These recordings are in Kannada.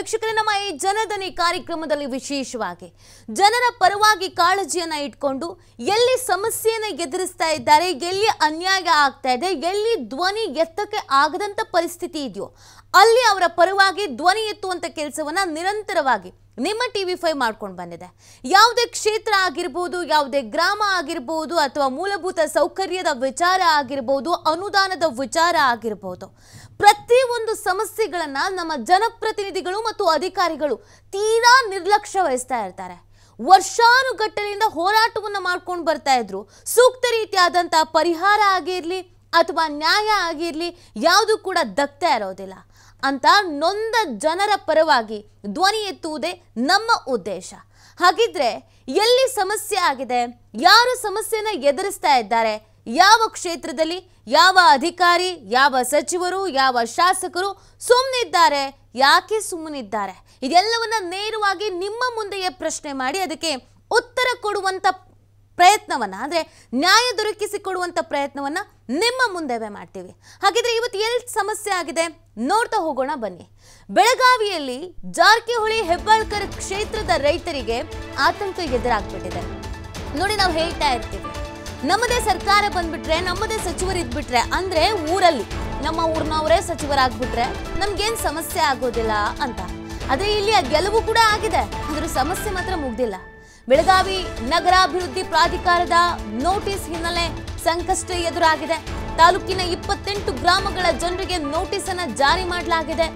ವೀಕ್ಷಕರೇ ನಮ್ಮ ಈ ಜನಧನಿ ಕಾರ್ಯಕ್ರಮದಲ್ಲಿ ವಿಶೇಷವಾಗಿ ಜನರ ಪರವಾಗಿ ಕಾಳಜಿಯನ್ನು ಇಟ್ಕೊಂಡು ಎಲ್ಲಿ ಸಮಸ್ಯೆಯನ್ನು ಎದುರಿಸ್ತಾ ಇದ್ದಾರೆ ಎಲ್ಲಿ ಅನ್ಯಾಯ ಆಗ್ತಾ ಇದೆ ಎಲ್ಲಿ ಧ್ವನಿ ಎತ್ತಕ್ಕೆ ಆಗದಂಥ ಪರಿಸ್ಥಿತಿ ಇದೆಯೋ ಅಲ್ಲಿ ಅವರ ಪರವಾಗಿ ಧ್ವನಿ ಎತ್ತುವಂಥ ಕೆಲಸವನ್ನು ನಿರಂತರವಾಗಿ ನಿಮ್ಮ ಟಿ ವಿ ಫೈ ಮಾಡ್ಕೊಂಡು ಬಂದಿದೆ ಯಾವುದೇ ಕ್ಷೇತ್ರ ಆಗಿರ್ಬೋದು ಯಾವುದೇ ಗ್ರಾಮ ಆಗಿರ್ಬೋದು ಅಥವಾ ಮೂಲಭೂತ ಸೌಕರ್ಯದ ವಿಚಾರ ಆಗಿರ್ಬೋದು ಅನುದಾನದ ವಿಚಾರ ಆಗಿರ್ಬೋದು ಪ್ರತಿಯೊಂದು ಸಮಸ್ಯೆಗಳನ್ನು ನಮ್ಮ ಜನಪ್ರತಿನಿಧಿಗಳು ಮತ್ತು ಅಧಿಕಾರಿಗಳು ತೀರಾ ನಿರ್ಲಕ್ಷ್ಯ ವಹಿಸ್ತಾ ಇರ್ತಾರೆ ವರ್ಷಾನುಗಟ್ಟಲೆಯಿಂದ ಹೋರಾಟವನ್ನು ಮಾಡ್ಕೊಂಡು ಬರ್ತಾ ಇದ್ರು ಸೂಕ್ತ ರೀತಿಯಾದಂಥ ಪರಿಹಾರ ಆಗಿರಲಿ ಅಥವಾ ನ್ಯಾಯ ಆಗಿರಲಿ ಯಾವುದು ಕೂಡ ದಕ್ತಾ ಇರೋದಿಲ್ಲ ಅಂತ ನೊಂದ ಜನರ ಪರವಾಗಿ ಧ್ವನಿ ಎತ್ತುವುದೇ ನಮ್ಮ ಉದ್ದೇಶ ಹಾಗಿದ್ರೆ ಎಲ್ಲಿ ಸಮಸ್ಯೆ ಆಗಿದೆ ಯಾರು ಸಮಸ್ಯೆನ ಎದುರಿಸ್ತಾ ಇದ್ದಾರೆ ಯಾವ ಕ್ಷೇತ್ರದಲ್ಲಿ ಯಾವ ಅಧಿಕಾರಿ ಯಾವ ಸಚಿವರು ಯಾವ ಶಾಸಕರು ಸುಮ್ಮನಿದ್ದಾರೆ ಯಾಕೆ ಸುಮ್ಮನಿದ್ದಾರೆ ಇದೆಲ್ಲವನ್ನ ನೇರವಾಗಿ ನಿಮ್ಮ ಮುಂದೆಯೇ ಪ್ರಶ್ನೆ ಮಾಡಿ ಅದಕ್ಕೆ ಉತ್ತರ ಕೊಡುವಂತ ಪ್ರಯತ್ನವನ್ನ ಅಂದ್ರೆ ನ್ಯಾಯ ದೊರಕಿಸಿ ಕೊಡುವಂತ ಪ್ರಯತ್ನವನ್ನ ನಿಮ್ಮ ಮುಂದೆವೇ ಮಾಡ್ತೀವಿ ಹಾಗಿದ್ರೆ ಇವತ್ತು ಎಲ್ ಸಮಸ್ಯೆ ಆಗಿದೆ ನೋಡ್ತಾ ಹೋಗೋಣ ಬನ್ನಿ ಬೆಳಗಾವಿಯಲ್ಲಿ ಜಾರಕಿಹೊಳಿ ಹೆಬ್ಬಾಳ್ಕರ್ ಕ್ಷೇತ್ರದ ರೈತರಿಗೆ ಆತಂಕ ಎದುರಾಗ್ಬಿಟ್ಟಿದೆ ನೋಡಿ ನಾವು ಹೇಳ್ತಾ ಇರ್ತೀವಿ ನಮ್ಮದೇ ಸರ್ಕಾರ ಬಂದ್ಬಿಟ್ರೆ ನಮ್ಮದೇ ಸಚಿವರು ಇದ್ಬಿಟ್ರೆ ಅಂದ್ರೆ ಊರಲ್ಲಿ ನಮ್ಮ ಊರ್ನವರೇ ಸಚಿವರಾಗ್ಬಿಟ್ರೆ ನಮ್ಗೇನ್ ಸಮಸ್ಯೆ ಆಗೋದಿಲ್ಲ ಅಂತ ಅದೇ ಇಲ್ಲಿ ಗೆಲುವು ಕೂಡ ಆಗಿದೆ ಅಂದ್ರೆ ಸಮಸ್ಯೆ ಮಾತ್ರ ಮುಗ್ದಿಲ್ಲ ಬೆಳಗಾವಿ ನಗರಾಭಿವೃದ್ಧಿ ಪ್ರಾಧಿಕಾರದ ನೋಟಿಸ್ ಹಿನ್ನೆಲೆ ಸಂಕಷ್ಟ ಎದುರಾಗಿದೆ ತಾಲೂಕಿನ ಇಪ್ಪತ್ತೆಂಟು ಗ್ರಾಮಗಳ ಜನರಿಗೆ ನೋಟಿಸ್ ಅನ್ನ ಜಾರಿ ಮಾಡಲಾಗಿದೆ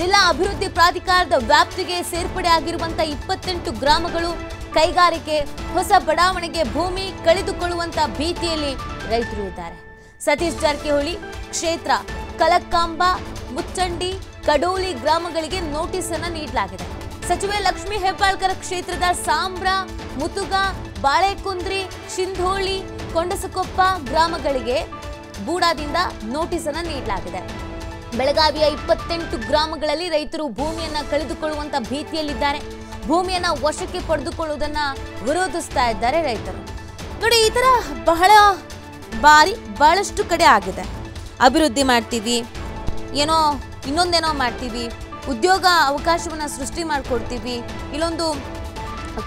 ಜಿಲ್ಲಾ ಅಭಿವೃದ್ಧಿ ಪ್ರಾಧಿಕಾರದ ವ್ಯಾಪ್ತಿಗೆ ಸೇರ್ಪಡೆ ಆಗಿರುವಂತಹ ಇಪ್ಪತ್ತೆಂಟು ಗ್ರಾಮಗಳು ಕೈಗಾರಿಕೆ ಹೊಸ ಬಡಾವಣೆಗೆ ಭೂಮಿ ಕಳೆದುಕೊಳ್ಳುವಂತ ಭೀತಿಯಲ್ಲಿ ರೈತರು ಇದ್ದಾರೆ ಸತೀಶ್ ಜಾರಕಿಹೊಳಿ ಕ್ಷೇತ್ರ ಕಲಕಾಂಬ ಮುಚ್ಚಂಡಿ ಕಡೋಲಿ ಗ್ರಾಮಗಳಿಗೆ ನೋಟಿಸ್ ಅನ್ನ ನೀಡಲಾಗಿದೆ ಸಚಿವೆ ಲಕ್ಷ್ಮೀ ಹೆಬ್ಬಾಳ್ಕರ್ ಕ್ಷೇತ್ರದ ಸಾಂಬ್ರ ಮುತುಗ ಬಾಳೆಕುಂದ್ರಿ ಶಿಂಧೋಳಿ ಕೊಂಡಸಕೊಪ್ಪ ಗ್ರಾಮಗಳಿಗೆ ಬೂಡಾದಿಂದ ನೋಟಿಸ್ ಅನ್ನ ನೀಡಲಾಗಿದೆ ಬೆಳಗಾವಿಯ ಇಪ್ಪತ್ತೆಂಟು ಗ್ರಾಮಗಳಲ್ಲಿ ರೈತರು ಭೂಮಿಯನ್ನು ಕಳೆದುಕೊಳ್ಳುವಂತ ಭೀತಿಯಲ್ಲಿದ್ದಾರೆ ಭೂಮಿಯನ್ನ ವಶಕ್ಕೆ ಪಡೆದುಕೊಳ್ಳುವುದನ್ನ ವಿರೋಧಿಸ್ತಾ ಇದ್ದಾರೆ ರೈತರು ನೋಡಿ ಈ ತರ ಬಹಳ ಬಾರಿ ಬಹಳಷ್ಟು ಕಡೆ ಆಗಿದೆ ಅಭಿವೃದ್ಧಿ ಮಾಡ್ತೀವಿ ಏನೋ ಇನ್ನೊಂದೇನೋ ಮಾಡ್ತೀವಿ ಉದ್ಯೋಗ ಅವಕಾಶವನ್ನು ಸೃಷ್ಟಿ ಮಾಡಿಕೊಡ್ತೀವಿ ಇಲ್ಲೊಂದು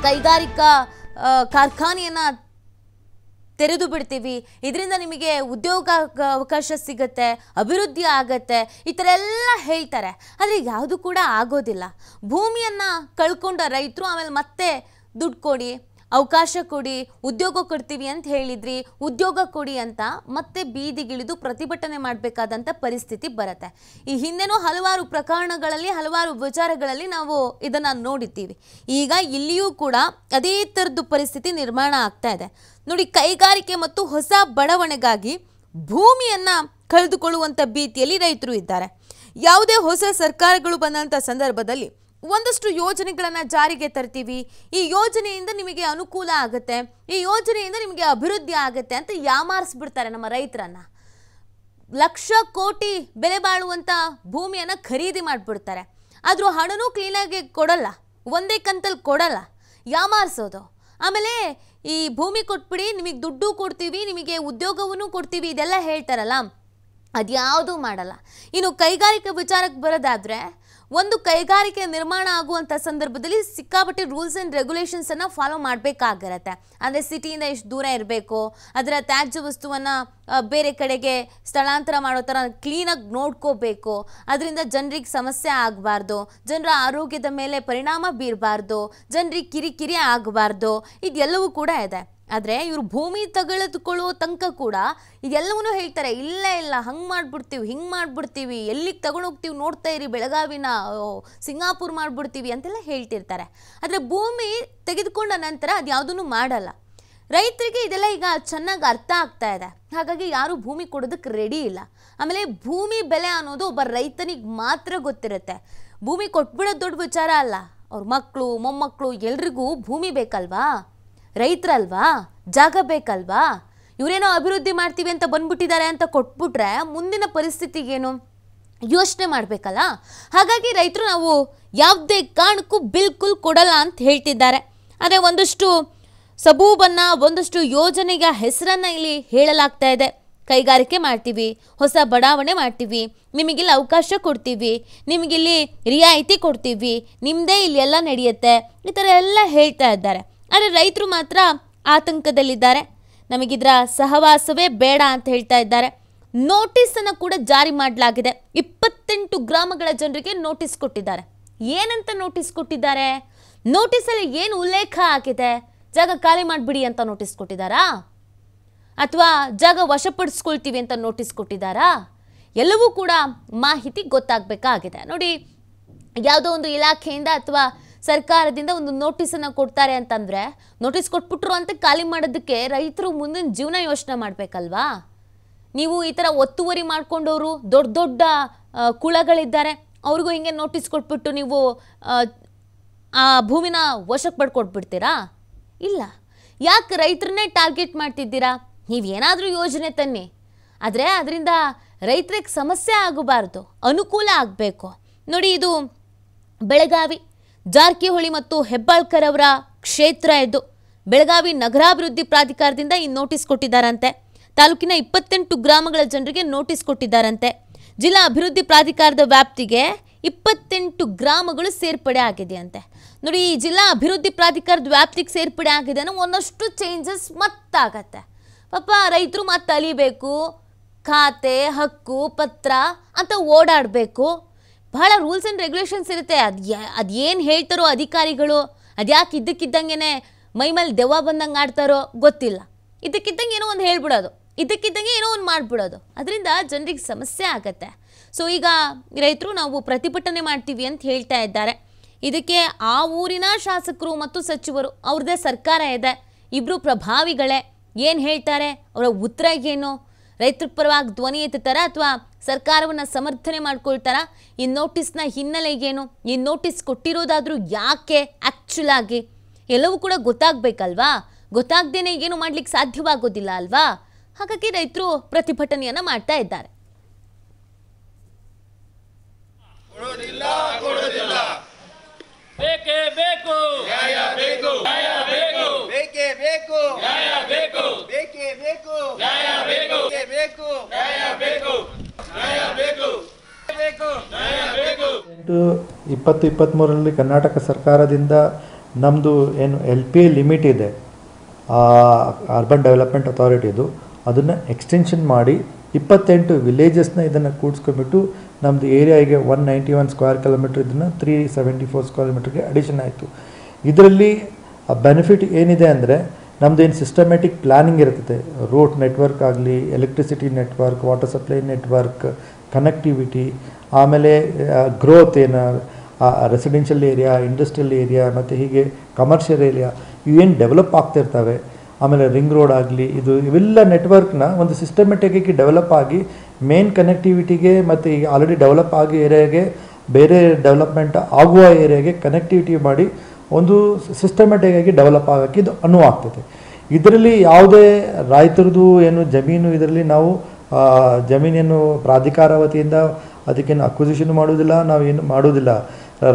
ಕೈಗಾರಿಕಾ ಕಾರ್ಖಾನೆಯನ್ನು ತೆರೆದು ಬಿಡ್ತೀವಿ ಇದರಿಂದ ನಿಮಗೆ ಉದ್ಯೋಗ ಅವಕಾಶ ಸಿಗುತ್ತೆ ಅಭಿವೃದ್ಧಿ ಆಗತ್ತೆ ಈ ಥರ ಎಲ್ಲ ಹೇಳ್ತಾರೆ ಆದರೆ ಯಾವುದು ಕೂಡ ಆಗೋದಿಲ್ಲ ಭೂಮಿಯನ್ನು ಕಳ್ಕೊಂಡ ರೈತರು ಆಮೇಲೆ ಮತ್ತೆ ದುಡ್ಡು ಕೊಡಿ ಅವಕಾಶ ಕೊಡಿ ಉದ್ಯೋಗ ಕೊಡ್ತೀವಿ ಅಂತ ಹೇಳಿದ್ರಿ ಉದ್ಯೋಗ ಕೊಡಿ ಅಂತ ಮತ್ತೆ ಬೀದಿಗಿಳಿದು ಪ್ರತಿಭಟನೆ ಮಾಡಬೇಕಾದಂಥ ಪರಿಸ್ಥಿತಿ ಬರುತ್ತೆ ಈ ಹಿಂದೆನೂ ಹಲವಾರು ಪ್ರಕರಣಗಳಲ್ಲಿ ಹಲವಾರು ವಿಚಾರಗಳಲ್ಲಿ ನಾವು ಇದನ್ನು ನೋಡಿದ್ದೀವಿ ಈಗ ಇಲ್ಲಿಯೂ ಕೂಡ ಅದೇ ಥರದ್ದು ಪರಿಸ್ಥಿತಿ ನಿರ್ಮಾಣ ಆಗ್ತಾ ಇದೆ ನೋಡಿ ಕೈಗಾರಿಕೆ ಮತ್ತು ಹೊಸ ಬಡವಣೆಗಾಗಿ ಭೂಮಿಯನ್ನು ಕಳೆದುಕೊಳ್ಳುವಂಥ ಭೀತಿಯಲ್ಲಿ ರೈತರು ಇದ್ದಾರೆ ಯಾವುದೇ ಹೊಸ ಸರ್ಕಾರಗಳು ಬಂದಂಥ ಸಂದರ್ಭದಲ್ಲಿ ಒಂದಷ್ಟು ಯೋಜನೆಗಳನ್ನು ಜಾರಿಗೆ ತರ್ತೀವಿ ಈ ಯೋಜನೆಯಿಂದ ನಿಮಗೆ ಅನುಕೂಲ ಆಗುತ್ತೆ ಈ ಯೋಜನೆಯಿಂದ ನಿಮಗೆ ಅಭಿವೃದ್ಧಿ ಆಗುತ್ತೆ ಅಂತ ಯಾಮಾರಿಸ್ಬಿಡ್ತಾರೆ ನಮ್ಮ ರೈತರನ್ನು ಲಕ್ಷ ಕೋಟಿ ಬೆಲೆ ಬಾಳುವಂಥ ಭೂಮಿಯನ್ನು ಖರೀದಿ ಮಾಡಿಬಿಡ್ತಾರೆ ಆದರೂ ಹಣನೂ ಕ್ಲೀನಾಗಿ ಕೊಡಲ್ಲ ಒಂದೇ ಕಂತಲ್ಲಿ ಕೊಡಲ್ಲ ಯಾಮಾರಿಸೋದು ಆಮೇಲೆ ಈ ಭೂಮಿ ಕೊಟ್ಬಿಡಿ ನಿಮಗೆ ದುಡ್ಡು ಕೊಡ್ತೀವಿ ನಿಮಗೆ ಉದ್ಯೋಗವನ್ನು ಕೊಡ್ತೀವಿ ಇದೆಲ್ಲ ಹೇಳ್ತಾರಲ್ಲ ಅದ್ಯಾವುದೂ ಮಾಡಲ್ಲ ಇನ್ನು ಕೈಗಾರಿಕೆ ವಿಚಾರಕ್ಕೆ ಬರೋದಾದರೆ ಒಂದು ಕೈಗಾರಿಕೆ ನಿರ್ಮಾಣ ಆಗುವಂಥ ಸಂದರ್ಭದಲ್ಲಿ ಸಿಕ್ಕಾಪಟ್ಟೆ ರೂಲ್ಸ್ ಆ್ಯಂಡ್ ರೆಗ್ಯುಲೇಷನ್ಸನ್ನು ಫಾಲೋ ಮಾಡಬೇಕಾಗಿರತ್ತೆ ಅಂದರೆ ಸಿಟಿಯಿಂದ ಎಷ್ಟು ದೂರ ಇರಬೇಕು ಅದರ ತ್ಯಾಜ್ಯ ವಸ್ತುವನ್ನು ಬೇರೆ ಕಡೆಗೆ ಸ್ಥಳಾಂತರ ಮಾಡೋ ಥರ ಕ್ಲೀನಾಗಿ ನೋಡ್ಕೋಬೇಕು ಅದರಿಂದ ಜನರಿಗೆ ಸಮಸ್ಯೆ ಆಗಬಾರ್ದು ಜನರ ಆರೋಗ್ಯದ ಮೇಲೆ ಪರಿಣಾಮ ಬೀರಬಾರ್ದು ಜನರಿಗೆ ಕಿರಿಕಿರಿ ಆಗಬಾರ್ದು ಇದೆಲ್ಲವೂ ಕೂಡ ಇದೆ ಆದರೆ ಇವರು ಭೂಮಿ ತಗೊಳ್ಳೋದುಕೊಳ್ಳೋ ತನಕ ಕೂಡ ಇದೆಲ್ಲವೂ ಹೇಳ್ತಾರೆ ಇಲ್ಲ ಇಲ್ಲ ಹಂಗೆ ಮಾಡಿಬಿಡ್ತೀವಿ ಹಿಂಗೆ ಮಾಡಿಬಿಡ್ತೀವಿ ಎಲ್ಲಿಗೆ ತಗೊಂಡೋಗ್ತೀವಿ ನೋಡ್ತಾ ಇರಿ ಬೆಳಗಾವಿನ ಸಿಂಗಾಪುರ್ ಮಾಡಿಬಿಡ್ತೀವಿ ಅಂತೆಲ್ಲ ಹೇಳ್ತಿರ್ತಾರೆ ಆದರೆ ಭೂಮಿ ತೆಗೆದುಕೊಂಡ ನಂತರ ಅದು ಯಾವುದನ್ನು ಮಾಡಲ್ಲ ರೈತರಿಗೆ ಇದೆಲ್ಲ ಈಗ ಚೆನ್ನಾಗಿ ಅರ್ಥ ಆಗ್ತಾ ಇದೆ ಹಾಗಾಗಿ ಯಾರು ಭೂಮಿ ಕೊಡೋದಕ್ಕೆ ರೆಡಿ ಇಲ್ಲ ಆಮೇಲೆ ಭೂಮಿ ಬೆಲೆ ಅನ್ನೋದು ಒಬ್ಬ ರೈತನಿಗೆ ಮಾತ್ರ ಗೊತ್ತಿರುತ್ತೆ ಭೂಮಿ ಕೊಟ್ಬಿಡೋದು ದೊಡ್ಡ ವಿಚಾರ ಅಲ್ಲ ಅವ್ರ ಮಕ್ಕಳು ಮೊಮ್ಮಕ್ಕಳು ಎಲ್ರಿಗೂ ಭೂಮಿ ಬೇಕಲ್ವಾ ರೈತರಲ್ವಾ ಜಾಗ ಬೇಕಲ್ವಾ ಇವರೇನೋ ಅಭಿವೃದ್ಧಿ ಮಾಡ್ತೀವಿ ಅಂತ ಬಂದ್ಬಿಟ್ಟಿದ್ದಾರೆ ಅಂತ ಕೊಟ್ಬಿಟ್ರೆ ಮುಂದಿನ ಪರಿಸ್ಥಿತಿಗೇನು ಯೋಚನೆ ಮಾಡಬೇಕಲ್ಲ ಹಾಗಾಗಿ ರೈತರು ನಾವು ಯಾವುದೇ ಕಾರಣಕ್ಕೂ ಬಿಲ್ಕುಲ್ ಕೊಡಲ್ಲ ಅಂತ ಹೇಳ್ತಿದ್ದಾರೆ ಆದರೆ ಒಂದಷ್ಟು ಸಬೂಬನ್ನು ಒಂದಷ್ಟು ಯೋಜನೆಯ ಹೆಸರನ್ನು ಇಲ್ಲಿ ಹೇಳಲಾಗ್ತಾ ಇದೆ ಕೈಗಾರಿಕೆ ಮಾಡ್ತೀವಿ ಹೊಸ ಬಡಾವಣೆ ಮಾಡ್ತೀವಿ ನಿಮಗಿಲ್ಲಿ ಅವಕಾಶ ಕೊಡ್ತೀವಿ ನಿಮಗಿಲ್ಲಿ ರಿಯಾಯಿತಿ ಕೊಡ್ತೀವಿ ನಿಮ್ಮದೇ ಇಲ್ಲಿ ಎಲ್ಲ ನಡೆಯುತ್ತೆ ಈ ಥರ ಎಲ್ಲ ಹೇಳ್ತಾ ಇದ್ದಾರೆ ಆದರೆ ರೈತರು ಮಾತ್ರ ಆತಂಕದಲ್ಲಿದ್ದಾರೆ ನಮಗಿದರ ಸಹವಾಸವೇ ಬೇಡ ಅಂತ ಹೇಳ್ತಾ ಇದ್ದಾರೆ ಅನ್ನು ಕೂಡ ಜಾರಿ ಮಾಡಲಾಗಿದೆ ಇಪ್ಪತ್ತೆಂಟು ಗ್ರಾಮಗಳ ಜನರಿಗೆ ನೋಟಿಸ್ ಕೊಟ್ಟಿದ್ದಾರೆ ಏನಂತ ನೋಟಿಸ್ ಕೊಟ್ಟಿದ್ದಾರೆ ಅಲ್ಲಿ ಏನು ಉಲ್ಲೇಖ ಆಗಿದೆ ಜಾಗ ಖಾಲಿ ಮಾಡಿಬಿಡಿ ಅಂತ ನೋಟಿಸ್ ಕೊಟ್ಟಿದ್ದಾರಾ ಅಥವಾ ಜಾಗ ವಶಪಡಿಸ್ಕೊಳ್ತೀವಿ ಅಂತ ನೋಟಿಸ್ ಕೊಟ್ಟಿದ್ದಾರಾ ಎಲ್ಲವೂ ಕೂಡ ಮಾಹಿತಿ ಗೊತ್ತಾಗಬೇಕಾಗಿದೆ ನೋಡಿ ಯಾವುದೋ ಒಂದು ಇಲಾಖೆಯಿಂದ ಅಥವಾ ಸರ್ಕಾರದಿಂದ ಒಂದು ನೋಟಿಸನ್ನು ಕೊಡ್ತಾರೆ ಅಂತಂದರೆ ನೋಟಿಸ್ ಕೊಟ್ಬಿಟ್ರು ಅಂತ ಖಾಲಿ ಮಾಡೋದಕ್ಕೆ ರೈತರು ಮುಂದಿನ ಜೀವನ ಯೋಚನೆ ಮಾಡಬೇಕಲ್ವಾ ನೀವು ಈ ಥರ ಒತ್ತುವರಿ ಮಾಡ್ಕೊಂಡವರು ದೊಡ್ಡ ದೊಡ್ಡ ಕುಳಗಳಿದ್ದಾರೆ ಅವ್ರಿಗೂ ಹಿಂಗೆ ನೋಟಿಸ್ ಕೊಟ್ಬಿಟ್ಟು ನೀವು ಆ ಭೂಮಿನ ವಶಕ್ಕೆ ಪಡ್ಕೊಟ್ಬಿಡ್ತೀರಾ ಇಲ್ಲ ಯಾಕೆ ರೈತರನ್ನೇ ಟಾರ್ಗೆಟ್ ಮಾಡ್ತಿದ್ದೀರಾ ನೀವೇನಾದರೂ ಯೋಜನೆ ತನ್ನಿ ಆದರೆ ಅದರಿಂದ ರೈತರಿಗೆ ಸಮಸ್ಯೆ ಆಗಬಾರ್ದು ಅನುಕೂಲ ಆಗಬೇಕು ನೋಡಿ ಇದು ಬೆಳಗಾವಿ ಜಾರಕಿಹೊಳಿ ಮತ್ತು ಹೆಬ್ಬಾಳ್ಕರ್ ಅವರ ಕ್ಷೇತ್ರ ಇದು ಬೆಳಗಾವಿ ನಗರಾಭಿವೃದ್ಧಿ ಪ್ರಾಧಿಕಾರದಿಂದ ಈ ನೋಟಿಸ್ ಕೊಟ್ಟಿದ್ದಾರಂತೆ ತಾಲೂಕಿನ ಇಪ್ಪತ್ತೆಂಟು ಗ್ರಾಮಗಳ ಜನರಿಗೆ ನೋಟಿಸ್ ಕೊಟ್ಟಿದ್ದಾರಂತೆ ಜಿಲ್ಲಾ ಅಭಿವೃದ್ಧಿ ಪ್ರಾಧಿಕಾರದ ವ್ಯಾಪ್ತಿಗೆ ಇಪ್ಪತ್ತೆಂಟು ಗ್ರಾಮಗಳು ಸೇರ್ಪಡೆ ಆಗಿದೆಯಂತೆ ನೋಡಿ ಈ ಜಿಲ್ಲಾ ಅಭಿವೃದ್ಧಿ ಪ್ರಾಧಿಕಾರದ ವ್ಯಾಪ್ತಿಗೆ ಸೇರ್ಪಡೆ ಆಗಿದೆ ಒಂದಷ್ಟು ಚೇಂಜಸ್ ಮತ್ತಾಗತ್ತೆ ಪಾಪ ರೈತರು ಮತ್ತೆ ಅಲಿಬೇಕು ಖಾತೆ ಹಕ್ಕು ಪತ್ರ ಅಂತ ಓಡಾಡಬೇಕು ಬಹಳ ರೂಲ್ಸ್ ಆ್ಯಂಡ್ ರೆಗ್ಯುಲೇಷನ್ಸ್ ಇರುತ್ತೆ ಅದು ಅದು ಏನು ಹೇಳ್ತಾರೋ ಅಧಿಕಾರಿಗಳು ಅದ್ಯಾಕೆ ಇದ್ದಕ್ಕಿದ್ದಂಗೆ ಮೈಮೇಲೆ ದೆವ್ವ ಬಂದಂಗೆ ಆಡ್ತಾರೋ ಗೊತ್ತಿಲ್ಲ ಇದಕ್ಕಿದ್ದಂಗೆ ಏನೋ ಒಂದು ಹೇಳ್ಬಿಡೋದು ಇದಕ್ಕಿದ್ದಂಗೆ ಏನೋ ಒಂದು ಮಾಡಿಬಿಡೋದು ಅದರಿಂದ ಜನರಿಗೆ ಸಮಸ್ಯೆ ಆಗುತ್ತೆ ಸೊ ಈಗ ರೈತರು ನಾವು ಪ್ರತಿಭಟನೆ ಮಾಡ್ತೀವಿ ಅಂತ ಹೇಳ್ತಾ ಇದ್ದಾರೆ ಇದಕ್ಕೆ ಆ ಊರಿನ ಶಾಸಕರು ಮತ್ತು ಸಚಿವರು ಅವ್ರದ್ದೇ ಸರ್ಕಾರ ಇದೆ ಇಬ್ಬರು ಪ್ರಭಾವಿಗಳೇ ಏನು ಹೇಳ್ತಾರೆ ಅವರ ಉತ್ತರ ಏನು ರೈತರ ಪರವಾಗಿ ಧ್ವನಿ ಎತ್ತುತ್ತಾರೆ ಅಥವಾ ಸರ್ಕಾರವನ್ನು ಸಮರ್ಥನೆ ಮಾಡ್ಕೊಳ್ತಾರ ಈ ನೋಟಿಸ್ನ ಹಿನ್ನೆಲೆಗೇನು ಈ ನೋಟಿಸ್ ಕೊಟ್ಟಿರೋದಾದರೂ ಯಾಕೆ ಆ್ಯಕ್ಚುಲಾಗಿ ಎಲ್ಲವೂ ಕೂಡ ಗೊತ್ತಾಗಬೇಕಲ್ವಾ ಗೊತ್ತಾಗ್ದೇನೆ ಏನು ಮಾಡ್ಲಿಕ್ಕೆ ಸಾಧ್ಯವಾಗೋದಿಲ್ಲ ಅಲ್ವಾ ಹಾಗಾಗಿ ರೈತರು ಪ್ರತಿಭಟನೆಯನ್ನು ಮಾಡ್ತಾ ಇದ್ದಾರೆ ಬೇಕು ಬೇಕು ಬೇಕು ಬೇಕು ನ್ಯಾಯ ಬೇಕು ಬೇಕೇ ಬೇಕು ನ್ಯಾಯ ಬೇಕು ಬೇಕು ನ್ಯಾಯ ಬೇಕು ಇಪ್ಪತ್ತು ಇಪ್ಪತ್ತ್ಮೂರರಲ್ಲಿ ಕರ್ನಾಟಕ ಸರ್ಕಾರದಿಂದ ನಮ್ಮದು ಏನು ಎಲ್ ಪಿ ಲಿಮಿಟ್ ಇದೆ ಅರ್ಬನ್ ಡೆವಲಪ್ಮೆಂಟ್ ಅಥಾರಿಟಿದು ಅದನ್ನು ಎಕ್ಸ್ಟೆನ್ಷನ್ ಮಾಡಿ ಇಪ್ಪತ್ತೆಂಟು ವಿಲೇಜಸ್ನ ಇದನ್ನು ಕೂಡ್ಸ್ಕೊಂಡ್ಬಿಟ್ಟು ನಮ್ಮದು ಏರಿಯಾಗೆ one ninety one square kilometre ಇದನ್ನು ತ್ರೀ ಸೆವೆಂಟಿ ಫೋರ್ ಸ್ಕ್ವೇರ್ ಮೀಟ್ರಿಗೆ ಅಡಿಷನ್ ಆಯಿತು ಇದರಲ್ಲಿ ಆ ಬೆನಿಫಿಟ್ ಏನಿದೆ ಅಂದರೆ ನಮ್ಮದು ಏನು ಸಿಸ್ಟಮ್ಯಾಟಿಕ್ ಪ್ಲಾನಿಂಗ್ ಇರ್ತದೆ ರೋಡ್ ನೆಟ್ವರ್ಕ್ ಆಗಲಿ electricity network water supply network connectivity ಆಮೇಲೆ ಗ್ರೋತ್ ಏನು ರೆಸಿಡೆನ್ಷಿಯಲ್ ಏರಿಯಾ ಇಂಡಸ್ಟ್ರಿಯಲ್ ಏರಿಯಾ ಮತ್ತು ಹೀಗೆ ಕಮರ್ಷಿಯಲ್ ಏರಿಯಾ ಇವೇನು ಡೆವಲಪ್ ಆಗ್ತಿರ್ತವೆ ಆಮೇಲೆ ರಿಂಗ್ ರೋಡ್ ಆಗಲಿ ಇದು ಇವೆಲ್ಲ ನೆಟ್ವರ್ಕ್ನ ಒಂದು ಸಿಸ್ಟಮೆಟಿಕಾಗಿ ಡೆವಲಪ್ ಆಗಿ ಮೇನ್ ಕನೆಕ್ಟಿವಿಟಿಗೆ ಮತ್ತು ಈಗ ಆಲ್ರೆಡಿ ಡೆವಲಪ್ ಆಗಿ ಏರಿಯಾಗೆ ಬೇರೆ ಡೆವಲಪ್ಮೆಂಟ್ ಆಗುವ ಏರಿಯಾಗೆ ಕನೆಕ್ಟಿವಿಟಿ ಮಾಡಿ ಒಂದು ಆಗಿ ಡೆವಲಪ್ ಆಗೋಕ್ಕೆ ಇದು ಅನುವಾಗ್ತದೆ ಇದರಲ್ಲಿ ಯಾವುದೇ ರೈತರದ್ದು ಏನು ಜಮೀನು ಇದರಲ್ಲಿ ನಾವು ಜಮೀನೇನು ಪ್ರಾಧಿಕಾರ ವತಿಯಿಂದ ಅದಕ್ಕೇನು ಅಕ್ವಿಸಿಷನ್ ಮಾಡೋದಿಲ್ಲ ನಾವು ಏನು